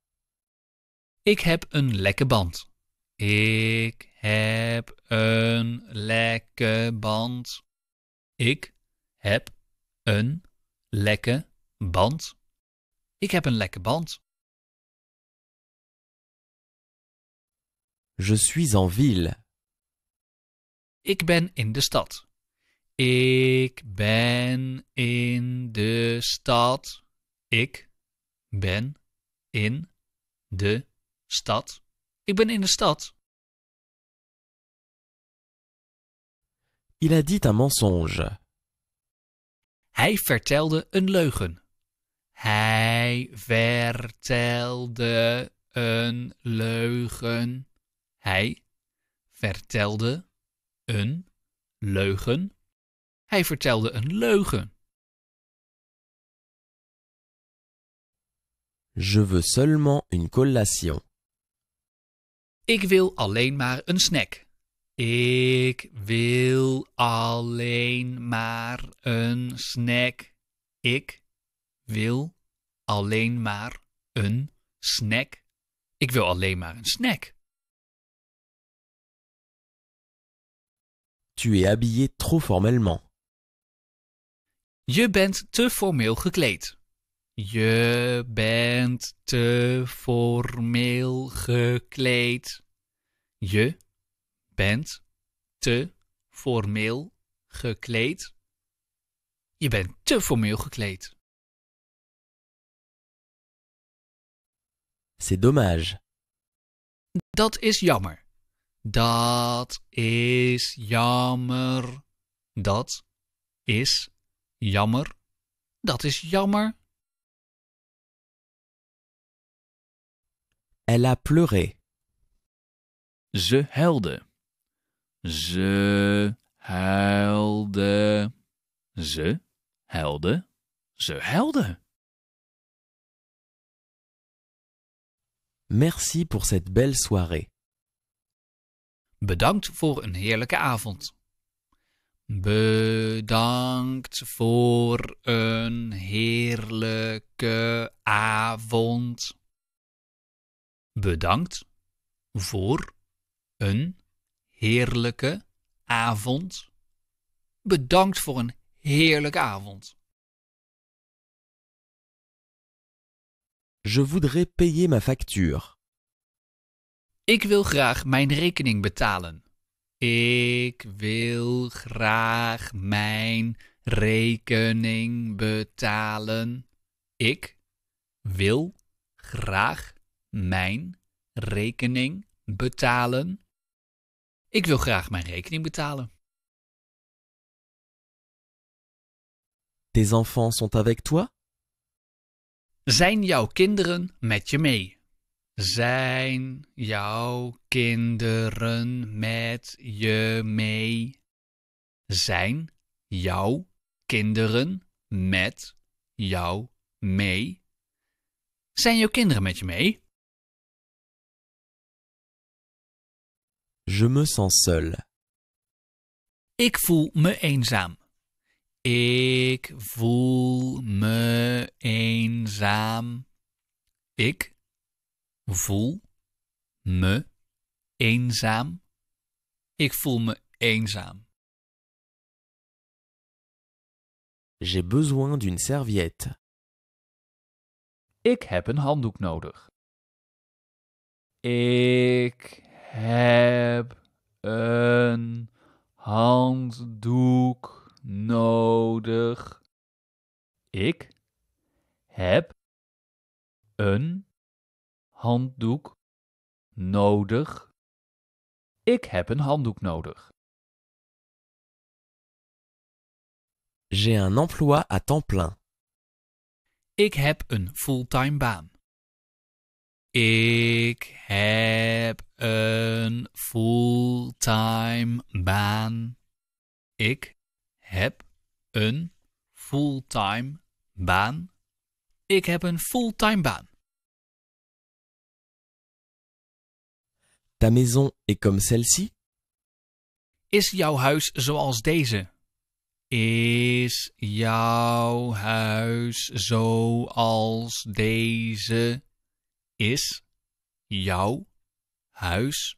Ik heb een lekke band. Ik heb een lekke band. Ik heb een lekke band. Ik heb een lekke band. Je suis en ville. Ik ben in de stad. Ik ben in de stad. Ik ben in de stad. Ik ben in de stad. Il a dit un mensonge. Hij vertelde een leugen. Hij vertelde een leugen. Hij vertelde een leugen. Hij vertelde een leugen. Je veux seulement une collation. Ik wil alleen maar een snack. Ik wil alleen maar een snack. Ik wil alleen maar een snack. Ik wil alleen maar een snack. Tu es habillé trop formellement. Je bent te formeel gekleed. Je bent te formeel gekleed. Je bent te formeel gekleed. Je bent te formeel gekleed. C'est dommage. Dat is jammer. Dat is jammer. Dat is jammer. Dat is jammer. Elle a pleuré. Ze huilde. Ze huilde. Ze huilde. Ze huilde. Merci pour cette belle soirée. Bedankt voor een heerlijke avond. Bedankt voor een heerlijke avond bedankt voor een heerlijke avond. Bedankt voor een heerlijke avond. Je voudrais payer ma facture. Ik wil graag mijn rekening betalen. Ik wil graag mijn rekening betalen. Ik wil graag mijn rekening betalen? Ik wil graag mijn rekening betalen. Tes enfants sont avec toi? Zijn jouw kinderen met je mee? Zijn jouw kinderen met je mee? Zijn jouw kinderen met jou mee? Zijn jouw kinderen met je mee? Je me sens seul. Ik voel me eenzaam. Ik voel me eenzaam. Ik voel me eenzaam. Ik voel me eenzaam. J'ai besoin d'une serviette. Ik heb een handdoek nodig. Ik heb een handdoek nodig. Ik heb een handdoek nodig. Ik heb een handdoek nodig. J'ai un emploi à temps plein. Ik heb een fulltime baan. Ik heb een fulltime baan. Ik heb een fulltime baan. Ik heb een fulltime baan. Ta maison est comme celle-ci? Is jouw huis zoals deze? Is jouw huis zoals deze? is jouw huis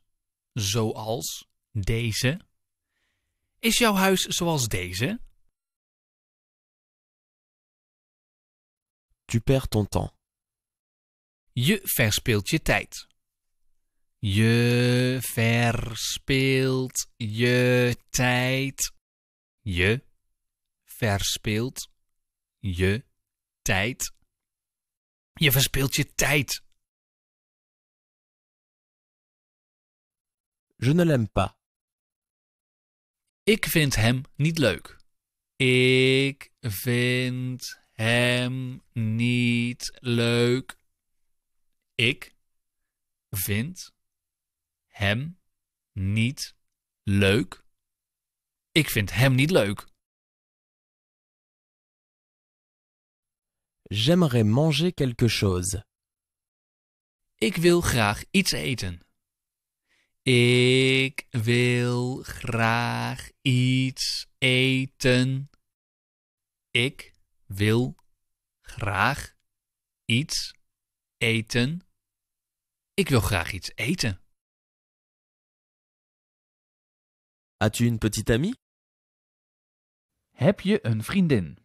zoals deze? Is jouw huis zoals deze? Tu perds ton temps. Je verspeelt je tijd. Je verspeelt je tijd. Je verspeelt je tijd. Je verspeelt je tijd. Je ne l'aime pas. Ik vind hem niet leuk. Ik vind hem niet leuk. Ik vind hem niet leuk. Ik vind hem niet leuk. J'aimerais manger quelque chose. Ik wil graag iets eten. Ik wil graag iets eten. Ik wil graag iets eten. Ik wil graag iets eten. As-tu une petite amie? Heb je een vriendin?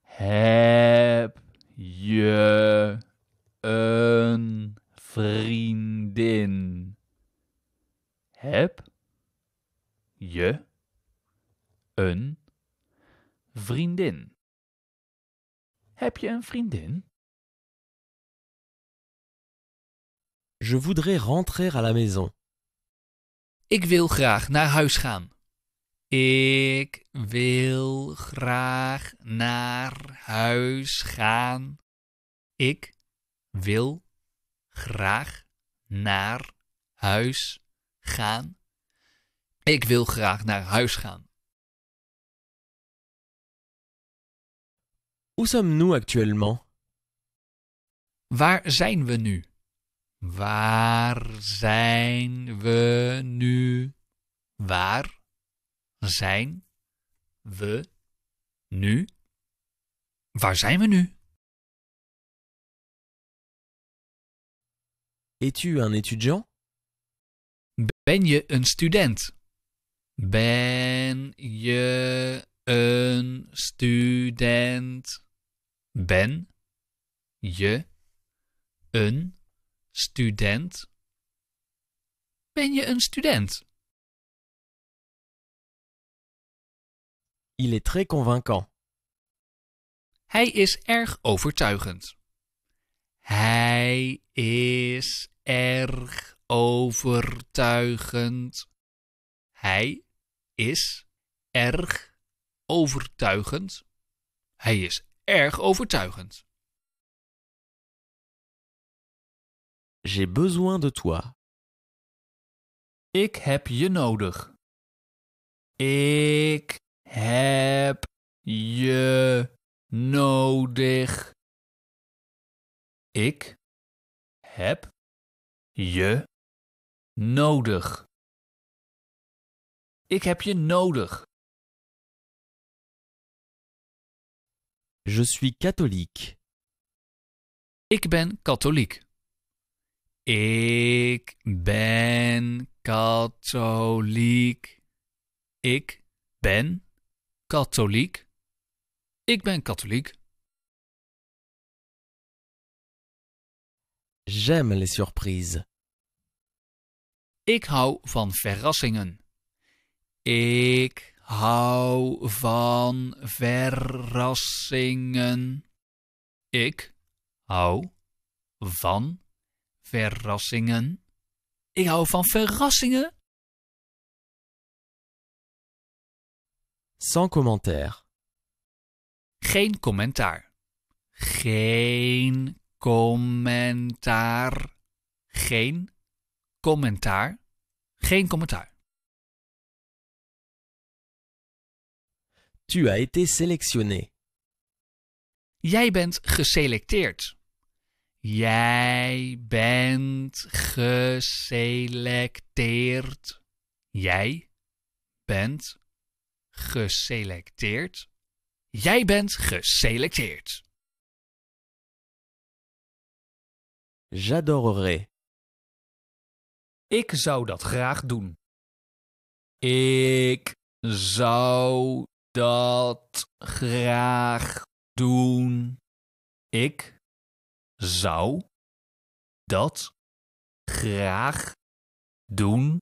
Heb je een vriendin? Heb je een vriendin? Heb je een vriendin? Je voudrais rentrer à la maison. Ik wil graag naar huis gaan. Ik wil graag naar huis gaan. Ik wil graag naar huis gaan. Ik wil graag naar huis gaan. Où sommes-nous actuellement? Waar zijn we nu? Waar zijn we nu? Waar zijn we nu? Waar zijn we nu? Es-tu un étudiant? Ben je een student? Ben je een student? Ben je een student? Ben je een student? Il est très convaincant. Hij is erg overtuigend. Hij is erg overtuigend. Hij is erg overtuigend. Hij is erg overtuigend. J'ai besoin de toi. Ik heb je nodig. Ik heb je nodig. Ik heb je nodig. Ik heb je nodig. Je suis katholiek. Ik ben katholiek. Ik ben katholiek. Ik ben katholiek. Ik ben katholiek. J'aime les surprises. Ik hou van verrassingen. Ik hou van verrassingen. Ik hou van verrassingen. Ik hou van verrassingen. Sans commentaar. Geen commentaar. Geen commentaar. Geen commentaar. Geen commentaar. Tu as été sélectionné. Jij bent geselecteerd. Jij bent geselecteerd. Jij bent geselecteerd. Jij bent geselecteerd. J'adorerais. Ik zou dat graag doen. Ik zou dat graag doen. Ik zou dat graag doen.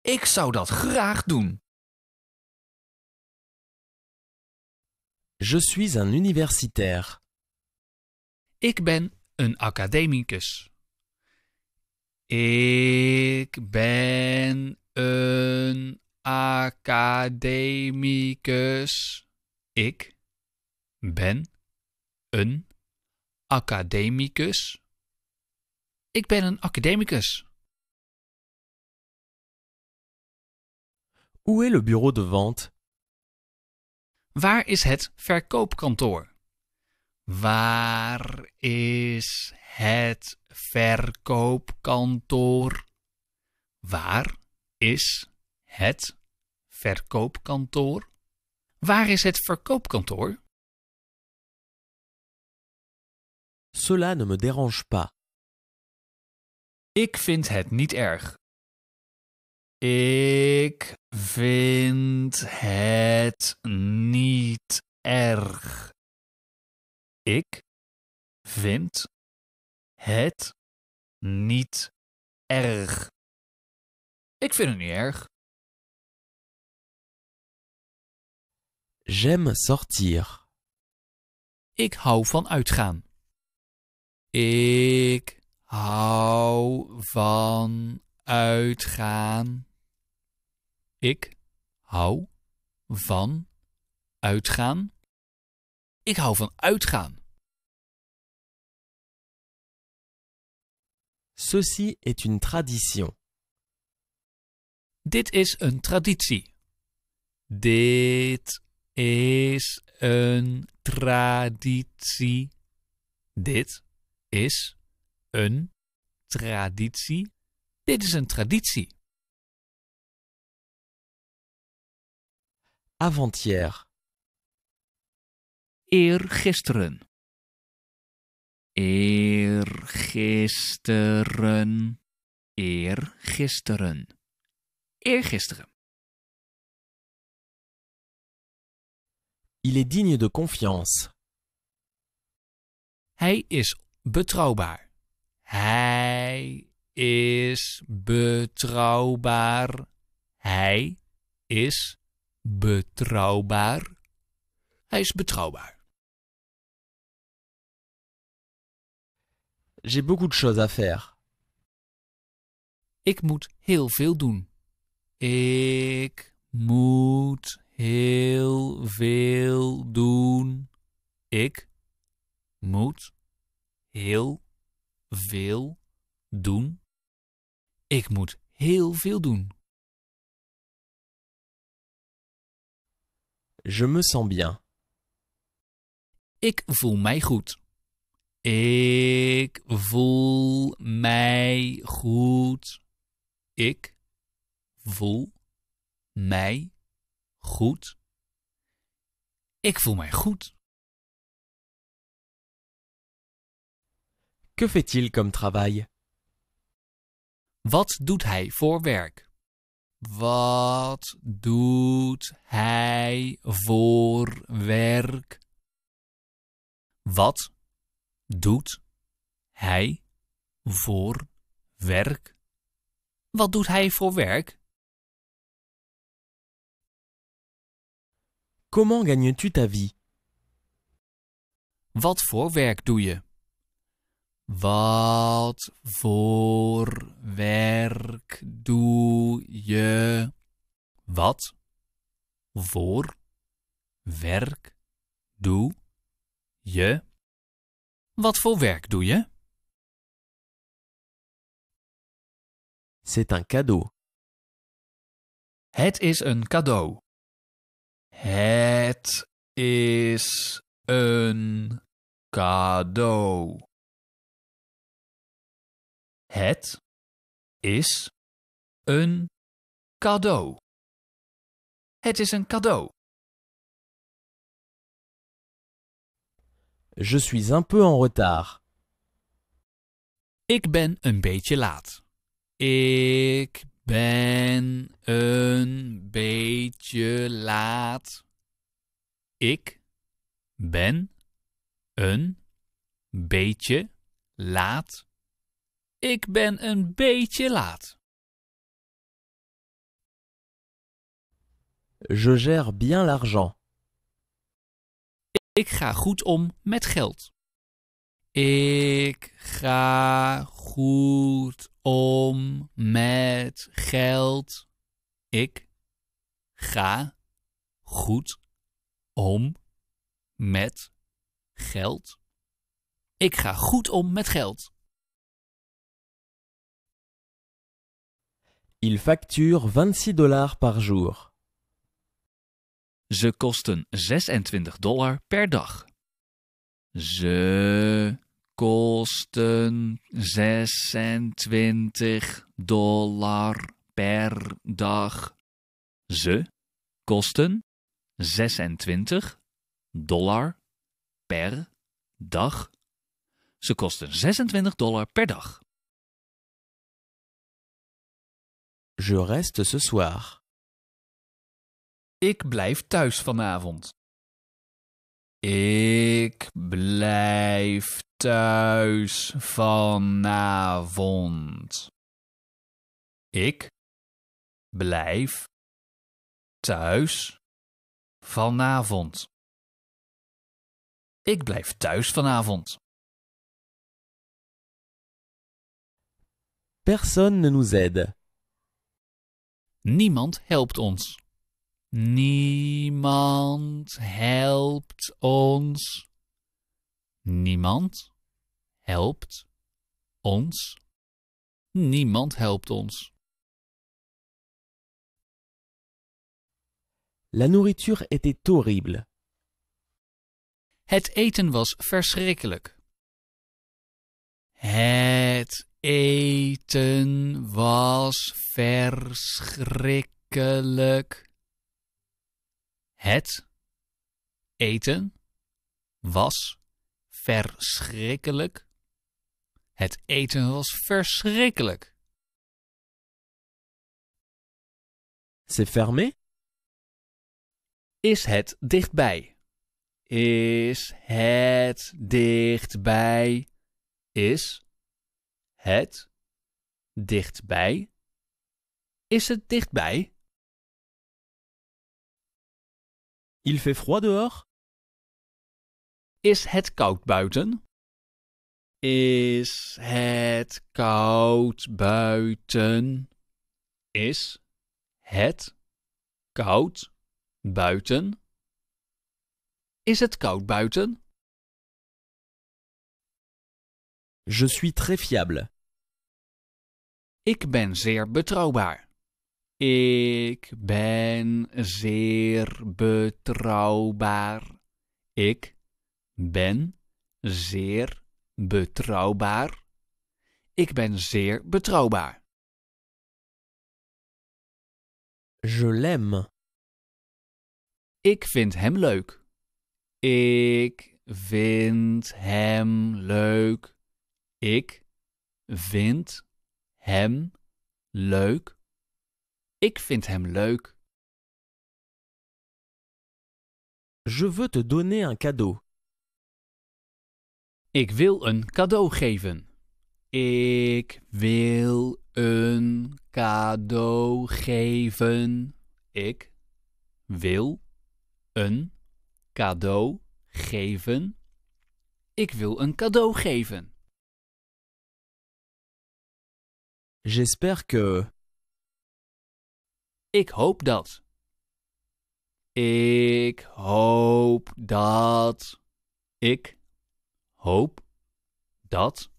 Ik zou dat graag doen. Je suis un universitaire. Ik ben een academicus. Ik ben een academicus. Ik ben een academicus. Ik ben een academicus. Où est le bureau de vente? Waar is het verkoopkantoor? Waar is het verkoopkantoor? Waar is het verkoopkantoor? Waar is het verkoopkantoor? Cela ne me dérange pas. Ik vind het niet erg. Ik vind het niet erg. Ik vind het niet erg. Ik vind het niet erg. J'aime sortir. Ik hou van uitgaan. Ik hou van uitgaan. Ik hou van uitgaan. Ik hou van uitgaan. Ceci est une tradition. Dit is een traditie. Dit is een traditie. Dit is een traditie. Dit is een traditie. Avant-hier eergisteren. Eergisteren. Eergisteren. Eergisteren. Il est digne de confiance. Hij is betrouwbaar. Hij is betrouwbaar. Hij is betrouwbaar. Hij is betrouwbaar. J'ai beaucoup de choses à faire. Ik moet heel veel doen. Ik moet heel veel doen. Ik moet heel veel doen. Ik moet heel veel doen. Je me sens bien. Ik voel mij goed. Ik voel mij goed. Ik voel mij goed. Ik voel mij goed. Que fait-il comme travail? Wat doet hij voor werk? Wat doet hij voor werk? Wat doet hij voor werk? Wat doet hij voor werk? Comment gagnes-tu ta vie? Wat voor werk doe je? Wat voor werk doe je? Wat voor werk doe je? Wat voor werk doe je? C'est un cadeau. Het is een cadeau. Het is een cadeau. Het is een cadeau. Het is een cadeau. Je suis un peu en retard. Ik ben een beetje laat. Ik ben een beetje laat. Ik ben een beetje laat. Ik ben een beetje laat. Je gère bien l'argent. Ik ga goed om met geld. Ik ga goed om met geld. Ik ga goed om met geld. Ik ga goed om met geld. Il facture 26 dollars par jour. Ze kosten 26 dollar per dag. Ze kosten 26 dollar per dag. Ze kosten 26 dollar per dag. Ze kosten 26 dollar per dag. Je reste ce soir. Ik blijf thuis vanavond. Ik blijf thuis vanavond. Ik blijf thuis vanavond. Ik blijf thuis vanavond. Personne ne nous aide. Niemand helpt ons. Niemand helpt ons. Niemand helpt ons. Niemand helpt ons. La nourriture était horrible. Het eten was verschrikkelijk. Het eten was verschrikkelijk. Het eten was verschrikkelijk. Het eten was verschrikkelijk. C'est fermé? Is het dichtbij? Is het dichtbij? Is het dichtbij? Is het dichtbij? Il fait froid dehors? Is het koud buiten? Is het koud buiten? Is het koud buiten? Is het koud buiten? Je suis très fiable. Ik ben zeer betrouwbaar. Ik ben zeer betrouwbaar. Ik ben zeer betrouwbaar. Ik ben zeer betrouwbaar. Je l'aime. Ik vind hem leuk. Ik vind hem leuk. Ik vind hem leuk. Ik vind hem leuk. Je veux te donner un cadeau. Ik wil een cadeau geven. Ik wil een cadeau geven. Ik wil een cadeau geven. Ik wil een cadeau geven. J'espère que ik hoop dat. Ik hoop dat. Ik hoop dat.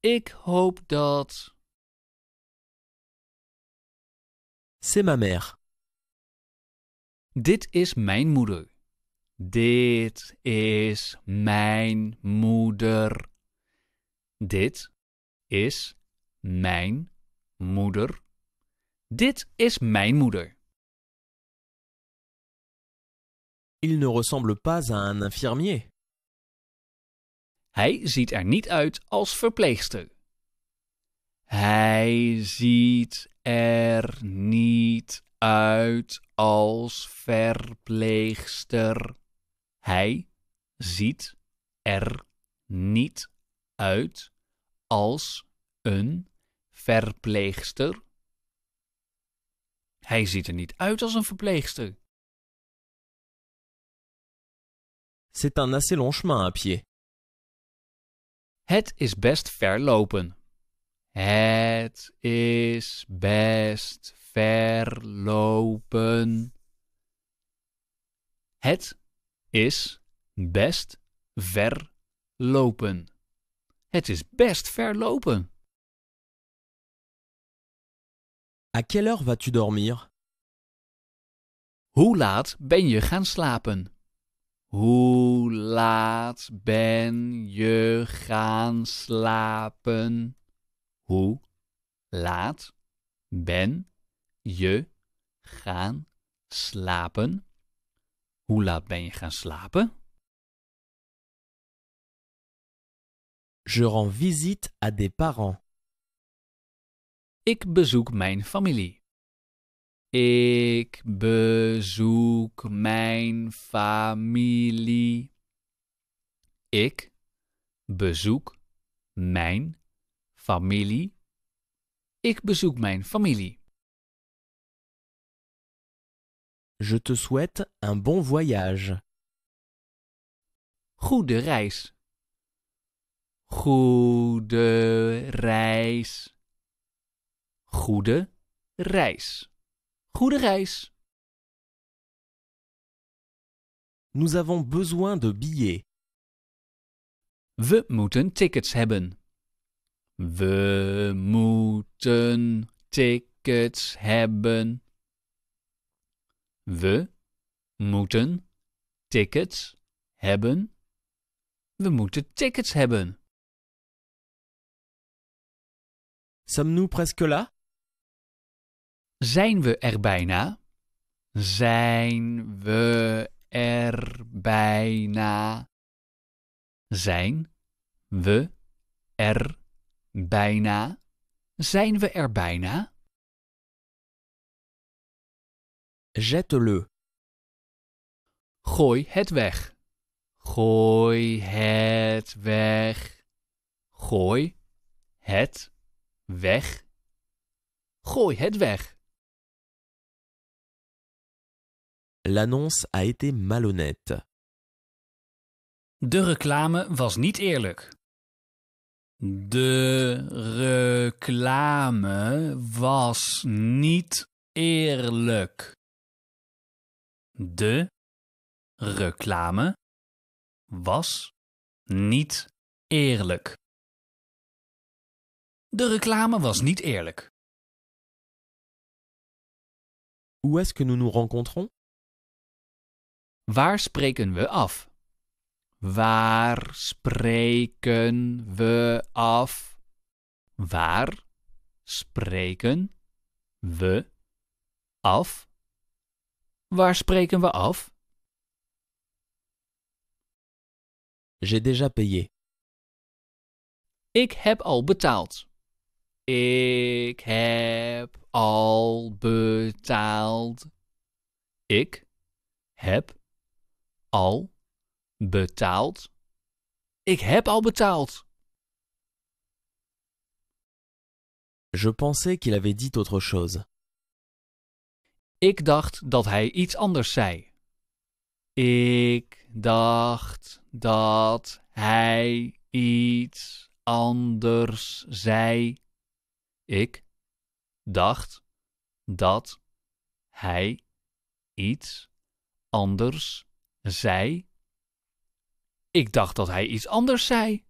Ik hoop dat. C'est ma mère. Dit is mijn moeder. Dit is mijn moeder. Dit is mijn moeder. Dit is mijn moeder. Il ne ressemble pas à un infirmier. Hij ziet er niet uit als verpleegster. Hij ziet er niet uit als verpleegster. Hij ziet er niet uit als een verpleegster. Hij ziet er niet uit als een verpleegster. C'est un assez long chemin à pied. Het is best ver lopen. Het is best ver lopen. Het is best ver lopen. Het is best ver lopen. À quelle heure vas-tu dormir? Hoe laat ben je gaan slapen? Hoe laat ben je gaan slapen? Hoe laat ben je gaan slapen? Hoe laat ben je gaan slapen? Je rends visite à des parents. Ik bezoek mijn familie. Ik bezoek mijn familie. Ik bezoek mijn familie. Ik bezoek mijn familie. Je te souhaite un bon voyage. Goede reis. Goede reis goede reis. Goede reis. Nous avons besoin de billets. We moeten tickets hebben. We moeten tickets hebben. We moeten tickets hebben. We moeten hebben. Sommes-nous presque là? Zijn we er bijna? Zijn we er bijna? Zijn we er bijna? Zijn we er bijna? Jette-le. Gooi het weg. Gooi het weg. Gooi het weg. Gooi het weg. L'annonce a été malhonnête. De reclame was niet eerlijk. De reclame was niet eerlijk. De reclame was niet eerlijk. De reclame was niet eerlijk. Où est-ce que nous nous rencontrons Waar spreken we af? Waar spreken we af? Waar spreken we af? Waar spreken we af? J'ai déjà payé. Ik heb al betaald. Ik heb al betaald. Ik heb al betaald? Ik heb al betaald. Je pensais qu'il avait dit autre chose. Ik dacht dat hij iets anders zei. Ik dacht dat hij iets anders zei. Ik dacht dat hij iets anders zei. Ik dacht dat hij iets anders zei.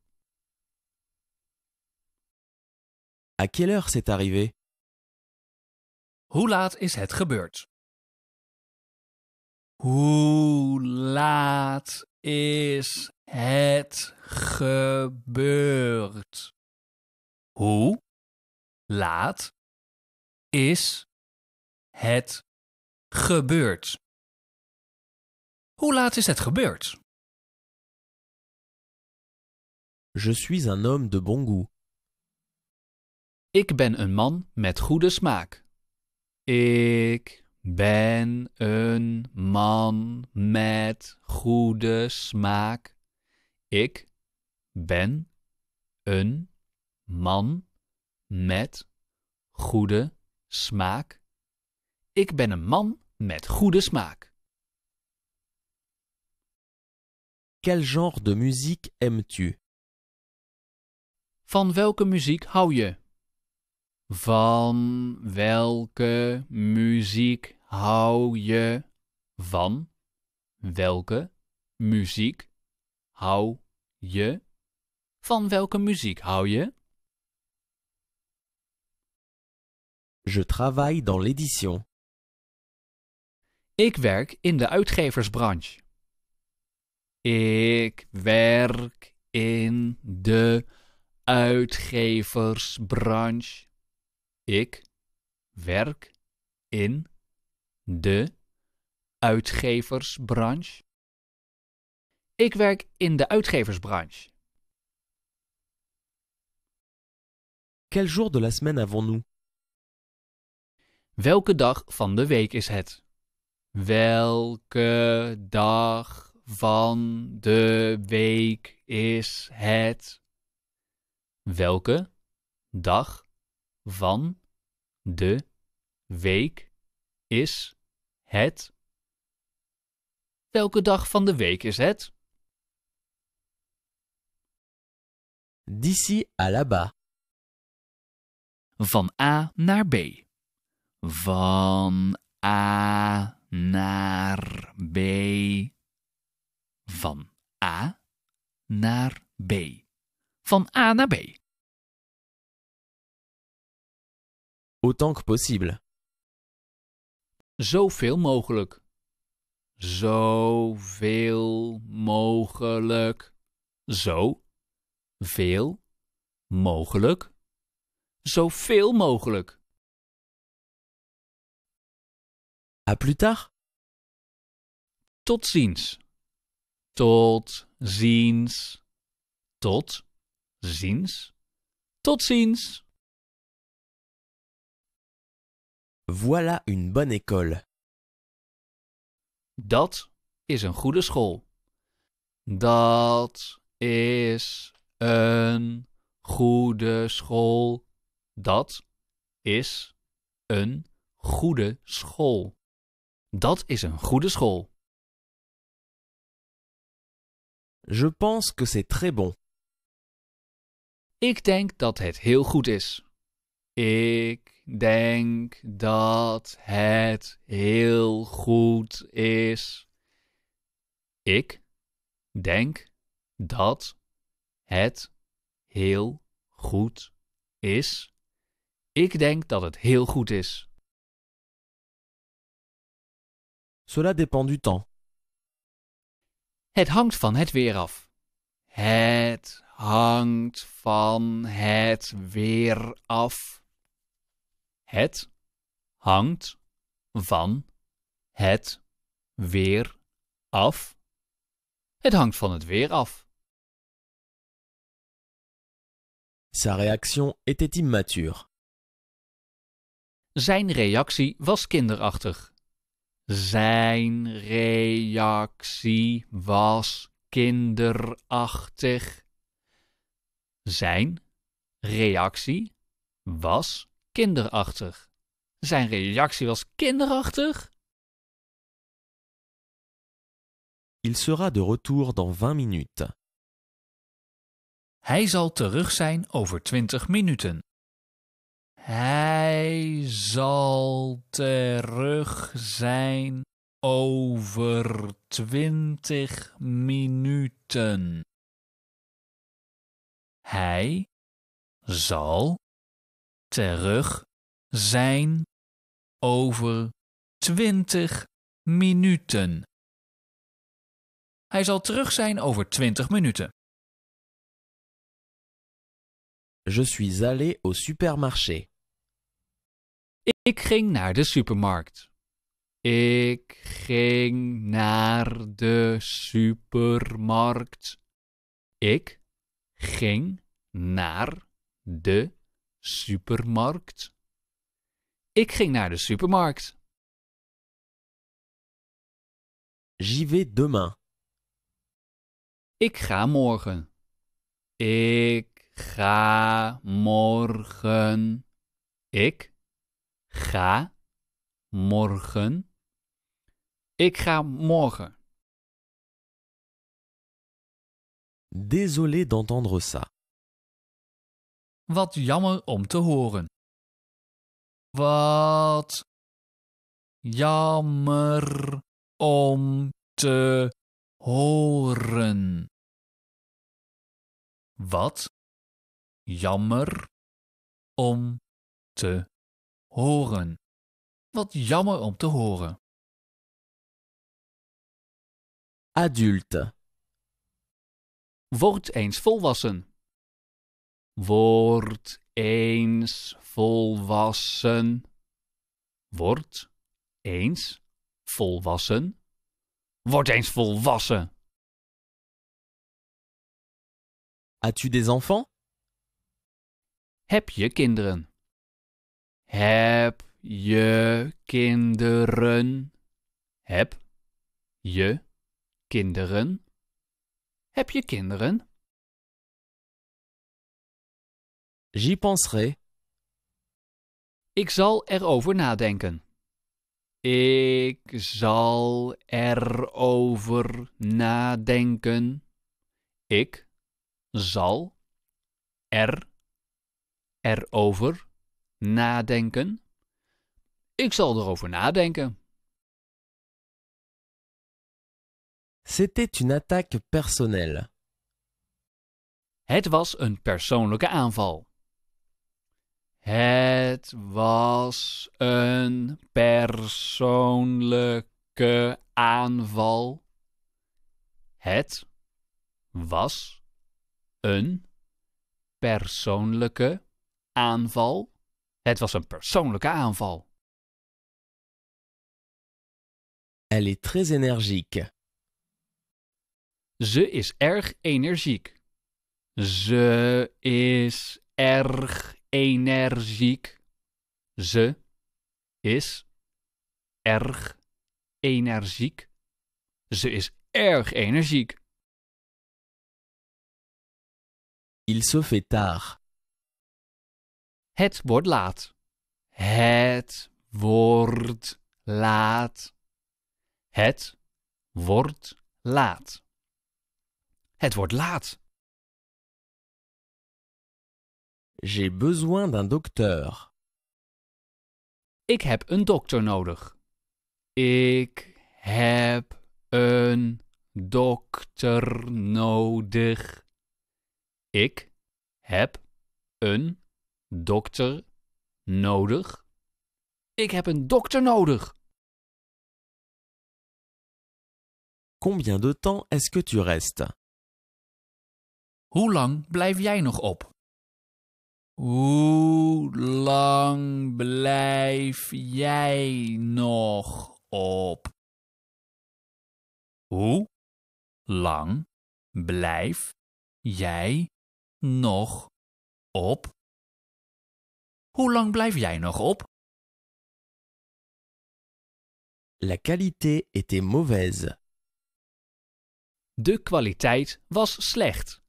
À quelle heure c'est arrivé? Hoe laat is het gebeurd? Hoe laat is het gebeurd? Hoe laat is het gebeurd? Hoe laat is het gebeurd? Je suis un homme de bon goût. Ik ben een man met goede smaak. Ik ben een man met goede smaak. Ik ben een man met goede smaak. Ik ben een man met goede smaak. Quel genre de musique aimes-tu? Van welke muziek hou je? Van welke muziek hou je? Van welke muziek hou je? Van welke muziek hou je? Je travaille dans l'édition. Ik werk in de uitgeversbranche. Ik werk in de uitgeversbranche. Ik werk in de uitgeversbranche. Ik werk in de uitgeversbranche. Quel jour de la semaine avons-nous? Welke dag van de week is het? Welke dag van de week is het. Welke dag van de week is het? Welke dag van de week is het? D'ici à là-bas. Van A naar B. Van A naar B van A naar B. Van A naar B. Autant que possible. Zoveel mogelijk. Zo veel mogelijk. Zo veel mogelijk. Zoveel mogelijk. À plus tard. Tot ziens. Tot ziens. Tot ziens. Tot ziens. Voilà une bonne école. Dat is een goede school. Dat is een goede school. Dat is een goede school. Dat is een goede school. Je pense que c'est très bon. Ik denk dat het heel goed is. Ik denk dat het heel goed is. Ik denk dat het heel goed is. Ik denk dat het heel goed is. Cela dépend du temps. Het hangt van het weer af. Het hangt van het weer af. Het hangt van het weer af. Het hangt van het weer af. Sa réaction était immature. Zijn reactie was kinderachtig. Zijn reactie was kinderachtig. Zijn reactie was kinderachtig. Zijn reactie was kinderachtig. Il sera de retour dans 20 minutes. Hij zal terug zijn over 20 minuten. Hij zal terug zijn over twintig minuten. Hij zal terug zijn over twintig minuten. Hij zal terug zijn over twintig minuten. Je suis allé au supermarché. Ik ging naar de supermarkt. Ik ging naar de supermarkt. Ik ging naar de supermarkt. Ik ging naar de supermarkt. J'y vais demain. Ik ga morgen. Ik ga morgen. Ik ga morgen. Ik ga morgen. Désolé d'entendre ça. Wat jammer om te horen. Wat jammer om te horen. Wat jammer om te horen. Wat jammer om te horen. Adulte. Word eens volwassen. Word eens volwassen. Word eens volwassen. Word eens volwassen. As-tu des enfants? Heb je kinderen? Heb je kinderen? Heb je kinderen? Heb je kinderen? J'y penserai. Ik zal erover nadenken. Ik zal erover nadenken. Ik zal er over nadenken? Ik zal erover nadenken. C'était une attaque personnelle. Het was een persoonlijke aanval. Het was een persoonlijke aanval. Het was een persoonlijke aanval. Het was een persoonlijke aanval. Elle est très énergique. Ze is erg energiek. Ze is erg energiek. Ze is erg energiek. Ze is erg energiek. Il se fait tard. Het wordt laat. Het wordt laat. Het wordt laat. Het wordt laat. J'ai besoin d'un docteur. Ik heb een dokter nodig. Ik heb een dokter nodig. Ik heb een dokter nodig? Ik heb een dokter nodig. Combien de temps est-ce que tu restes? Hoe lang blijf jij nog op? Hoe lang blijf jij nog op? Hoe lang blijf jij nog op? Hoe lang blijf jij nog op? La qualité était mauvaise. De kwaliteit was slecht.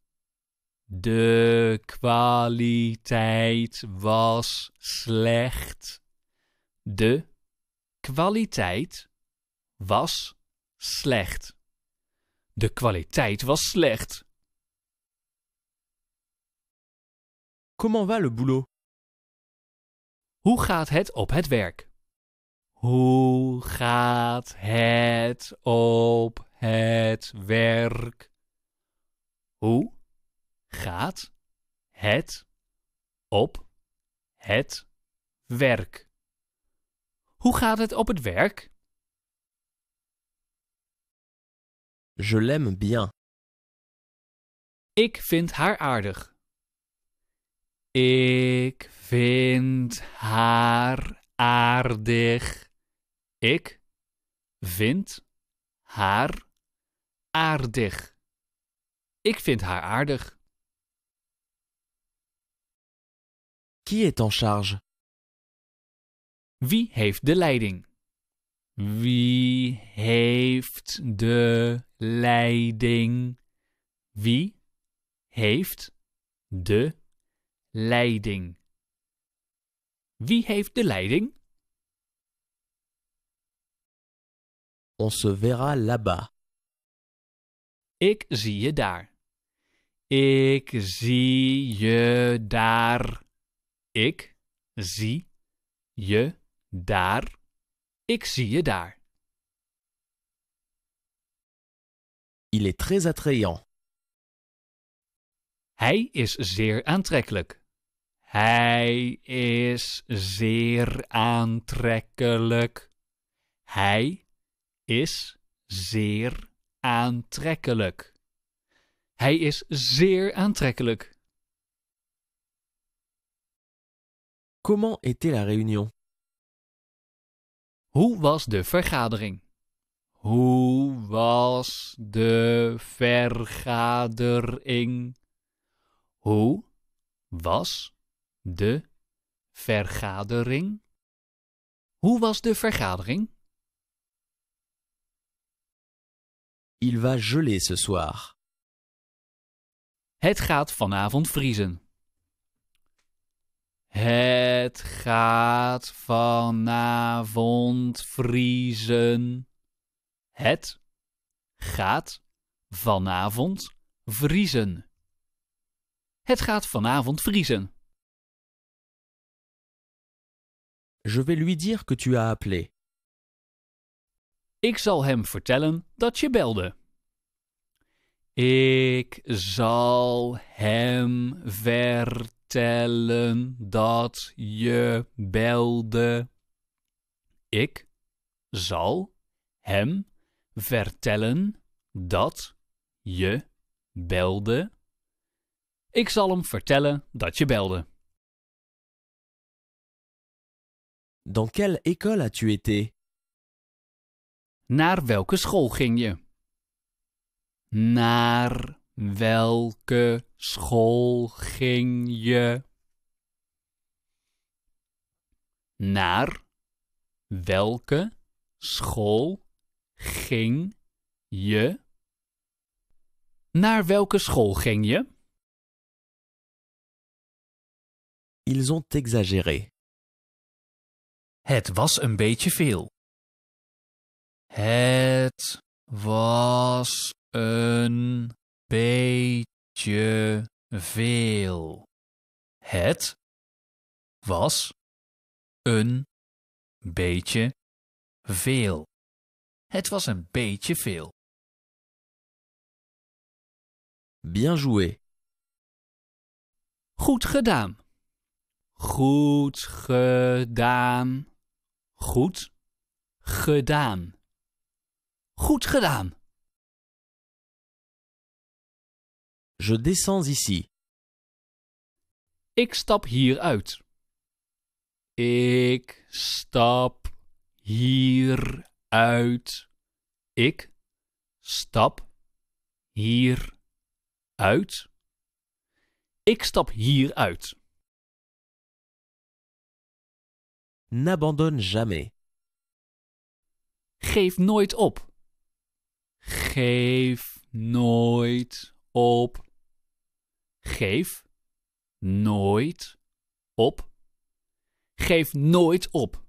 De kwaliteit was slecht. De kwaliteit was slecht. De kwaliteit was slecht. Comment va le boulot? Hoe gaat het op het werk? Hoe gaat het op het werk? Hoe gaat het op het werk? Hoe gaat het op het werk? Je l'aime bien. Ik vind haar aardig. Ik vind haar aardig. Ik vind haar aardig. Ik vind haar aardig. Qui est en charge? Wie heeft de leiding? Wie heeft de leiding? Wie heeft de leiding. Wie heeft de leiding? On se verra là-bas. Ik zie je daar. Ik zie je daar. Ik zie je daar. Ik zie je daar. Il est très attrayant. Hij is zeer aantrekkelijk. Hij is zeer aantrekkelijk. Hij is zeer aantrekkelijk. Hij is zeer aantrekkelijk. Comment était la réunion? Hoe was de vergadering? Hoe was de vergadering? Hoe was de vergadering. Hoe was de vergadering? Il va geler ce soir. Het gaat vanavond vriezen. Het gaat vanavond vriezen. Het gaat vanavond vriezen. Het gaat vanavond vriezen. Je vais lui dire que tu as appelé. Ik zal hem vertellen dat je belde. Ik zal hem vertellen dat je belde. Ik zal hem vertellen dat je belde. Ik zal hem vertellen dat je belde. Dans quelle école as-tu été? Naar welke school ging je? Naar welke school ging je? Naar welke school ging je? Naar welke school ging je? Ils ont exagéré. Het was een beetje veel. Het was een beetje veel. Het was een beetje veel. Het was een beetje veel. Bien joué. Goed gedaan. Goed gedaan. Goed gedaan. Goed gedaan. Je descends ici. Ik stap hier uit. Ik stap hier uit. Ik stap hier uit. Ik stap hier uit. N'abandonne jamais. Geef nooit op. Geef nooit op. Geef nooit op. Geef nooit op.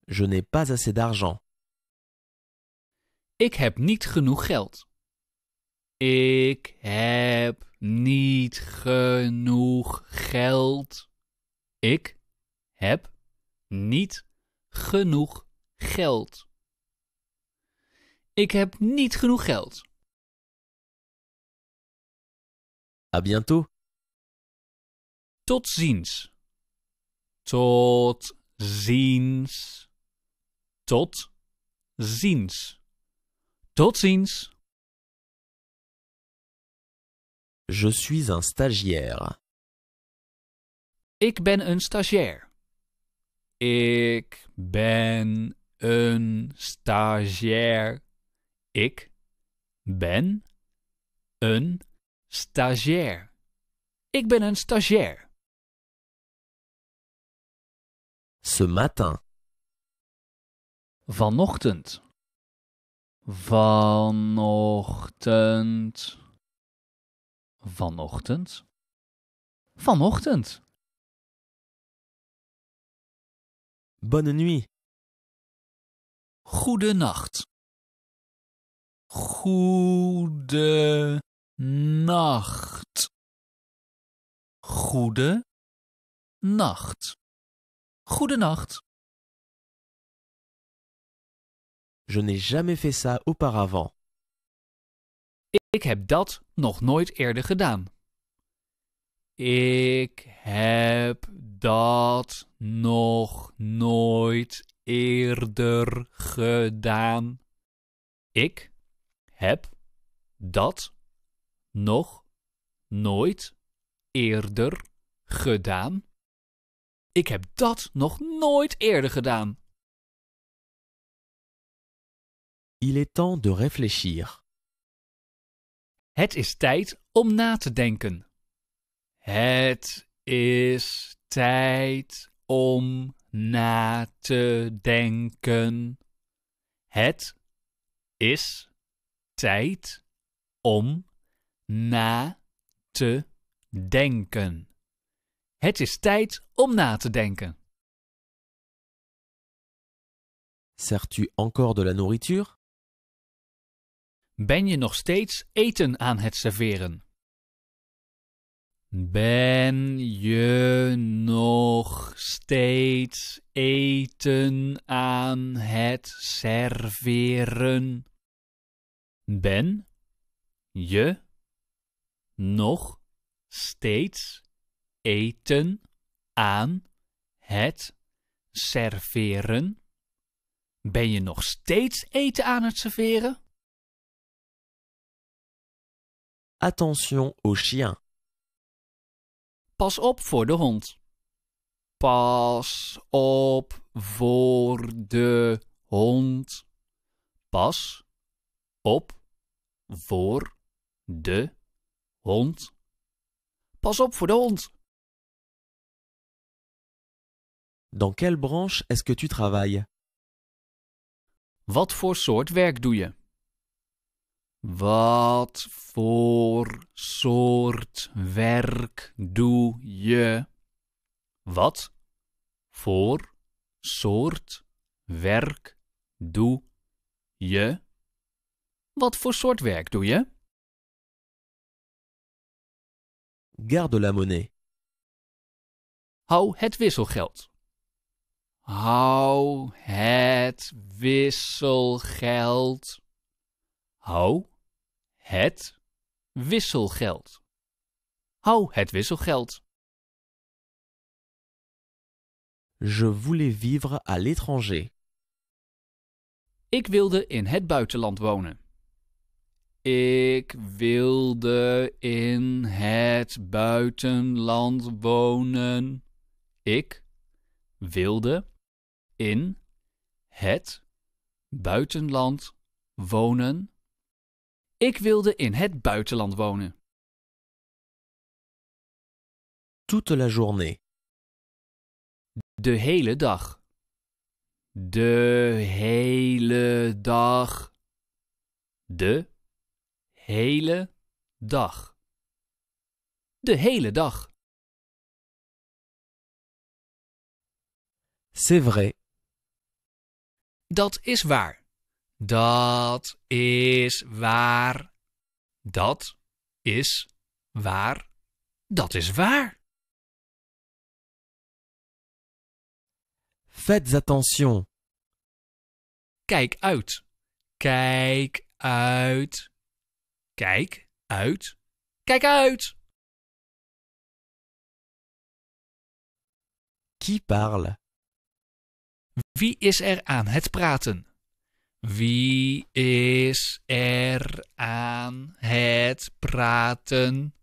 Je n'ai pas assez d'argent. Ik heb niet genoeg geld. Ik heb niet genoeg geld. Ik heb niet genoeg geld. Ik heb niet genoeg geld. À bientôt. Tot ziens. Tot ziens. Tot ziens. Tot ziens. Je suis un stagiaire. Ik ben een stagiair. Ik ben een stagiair. Ik ben een stagiair. Ik ben een stagiair. Ce matin. Vanochtend. Vanochtend. Vanochtend. Vanochtend. Bonne nuit. Goede nacht. Goede nacht. Goede nacht. Goede nacht. Je n'ai jamais fait ça auparavant. Ik heb dat nog nooit eerder gedaan. Ik heb dat nog nooit eerder gedaan. Ik heb dat nog nooit eerder gedaan. Ik heb dat nog nooit eerder gedaan. Il est temps de réfléchir. Het is tijd om na te denken. Het is tijd om na te denken. Het is tijd om na te denken. Het is tijd om na te denken. Sers-tu encore de la nourriture? Ben je nog steeds eten aan het serveren? Ben je nog steeds eten aan het serveren? Ben je nog steeds eten aan het serveren? Ben je nog steeds eten aan het serveren? Attention aux chiens. Pas op voor de hond. Pas op voor de hond. Pas op voor de hond. Pas op voor de hond. Dans quelle branche est-ce que tu travailles? Wat voor soort werk doe je? Wat voor soort werk doe je? Wat voor soort werk doe je? Wat voor soort werk doe je? Garde la monnaie. Hou het wisselgeld. Hou het wisselgeld. Hou het wisselgeld. Hou het wisselgeld. Je voulais vivre à l'étranger. Ik wilde in het buitenland wonen. Ik wilde in het buitenland wonen. Ik wilde in het buitenland wonen. Ik wilde in het buitenland wonen. Toute la journée. De hele dag. De hele dag. De hele dag. De dag. C'est vrai. Dat is waar. Dat is waar. Dat is waar. Dat is waar. Faites attention. Kijk uit. Kijk uit. Kijk uit. Kijk uit. Qui parle? Wie is er aan het praten? Wie is er aan het praten?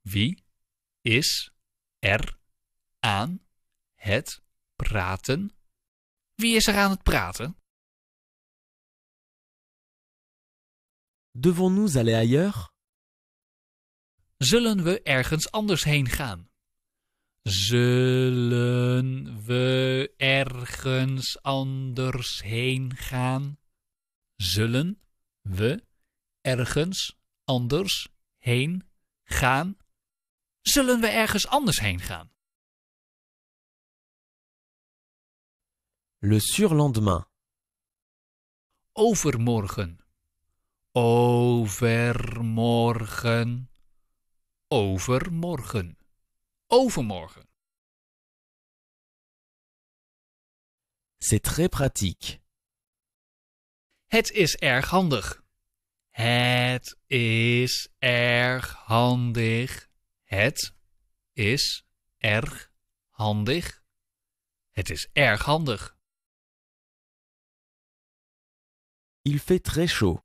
Wie is er aan het praten? Wie is er aan het praten? Devons-nous aller ailleurs? Zullen we ergens anders heen gaan? Zullen we ergens anders heen gaan? Zullen we ergens anders heen gaan? Zullen we ergens anders heen gaan? Le surlendemain. Overmorgen. Overmorgen. Overmorgen overmorgen. C'est très pratique. Het is erg handig. Het is erg handig. Het is erg handig. Het is erg handig. Il fait très chaud.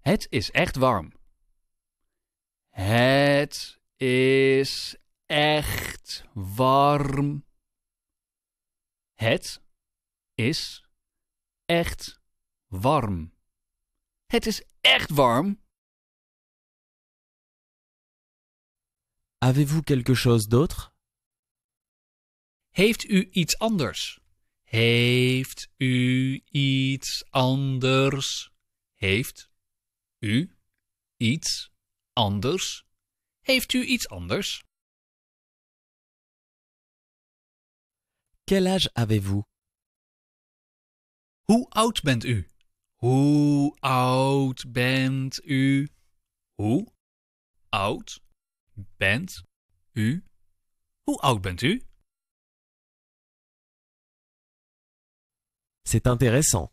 Het is echt warm. Het is echt warm. Het is echt warm. Het is echt warm. Avez-vous quelque chose d'autre? Heeft u iets anders? Heeft u iets anders? Heeft u iets anders? Heeft u iets anders? Quel âge avez-vous? Hoe oud bent u? Hoe oud bent u? Hoe oud bent u? Hoe oud bent u? C'est intéressant.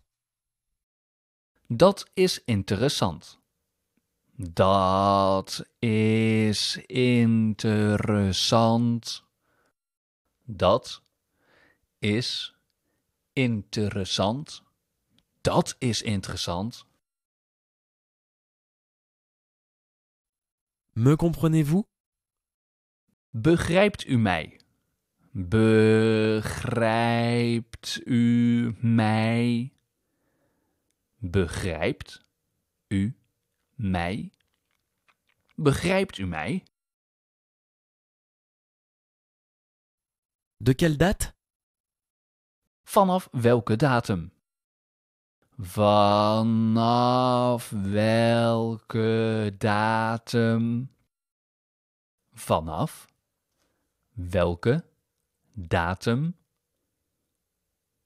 Dat is interessant. Dat is interessant. Dat is interessant. Dat is interessant. Me comprenez-vous? Begrijpt u mij? Begrijpt u mij? Begrijpt u mij? Begrijpt u mij? De quelle date? Vanaf welke datum? Vanaf welke datum? Vanaf welke datum?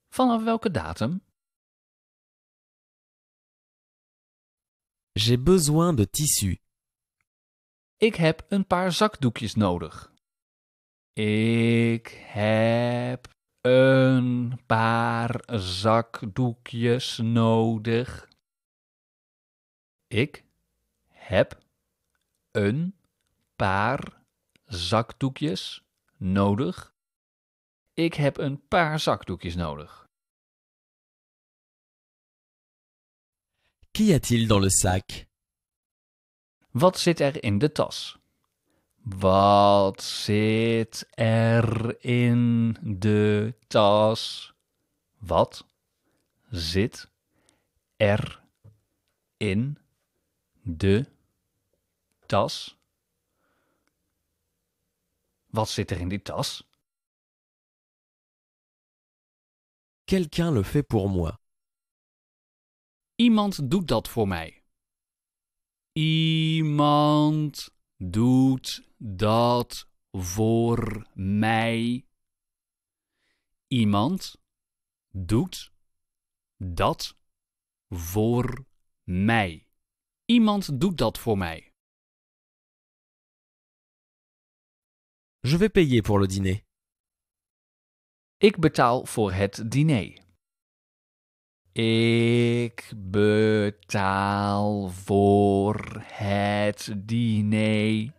Vanaf welke datum? J'ai besoin de tissus. Ik heb een paar zakdoekjes nodig. Ik heb een paar zakdoekjes nodig. Ik heb een paar zakdoekjes nodig. Ik heb een paar zakdoekjes nodig. Qu'y a-t-il dans le sac? Wat zit er in de tas? Wat zit er in de tas? Wat zit er in de tas? Wat zit er in die tas? Quelqu'un le fait pour moi. Iemand doet dat voor mij. Iemand doet dat voor mij. Iemand doet dat voor mij. Iemand doet dat voor mij. Je vais payer pour le dîner. Ik betaal voor het diner. Ik betaal voor het diner.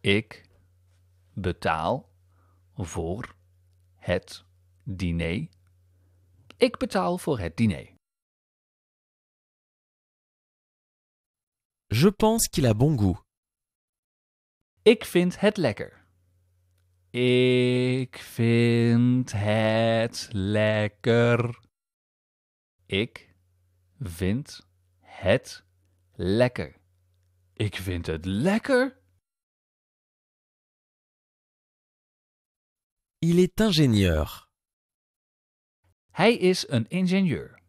Ik betaal voor het diner. Ik betaal voor het diner. Je pense qu'il a bon goût. Ik vind het lekker. Ik vind het lekker. Ik vind het lekker. Ik vind het lekker. Il est ingénieur. Hij is een ingenieur.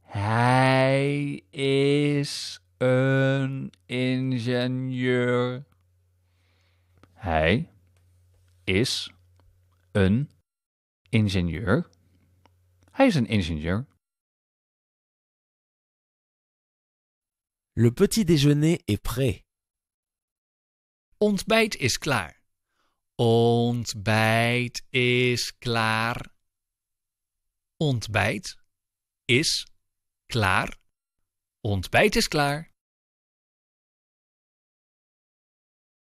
Hij is een ingenieur. Hij is een ingenieur. Hij is een ingenieur. Le petit déjeuner est prêt. Ontbijt is klaar. Ontbijt is klaar. Ontbijt is klaar. Ontbijt is klaar.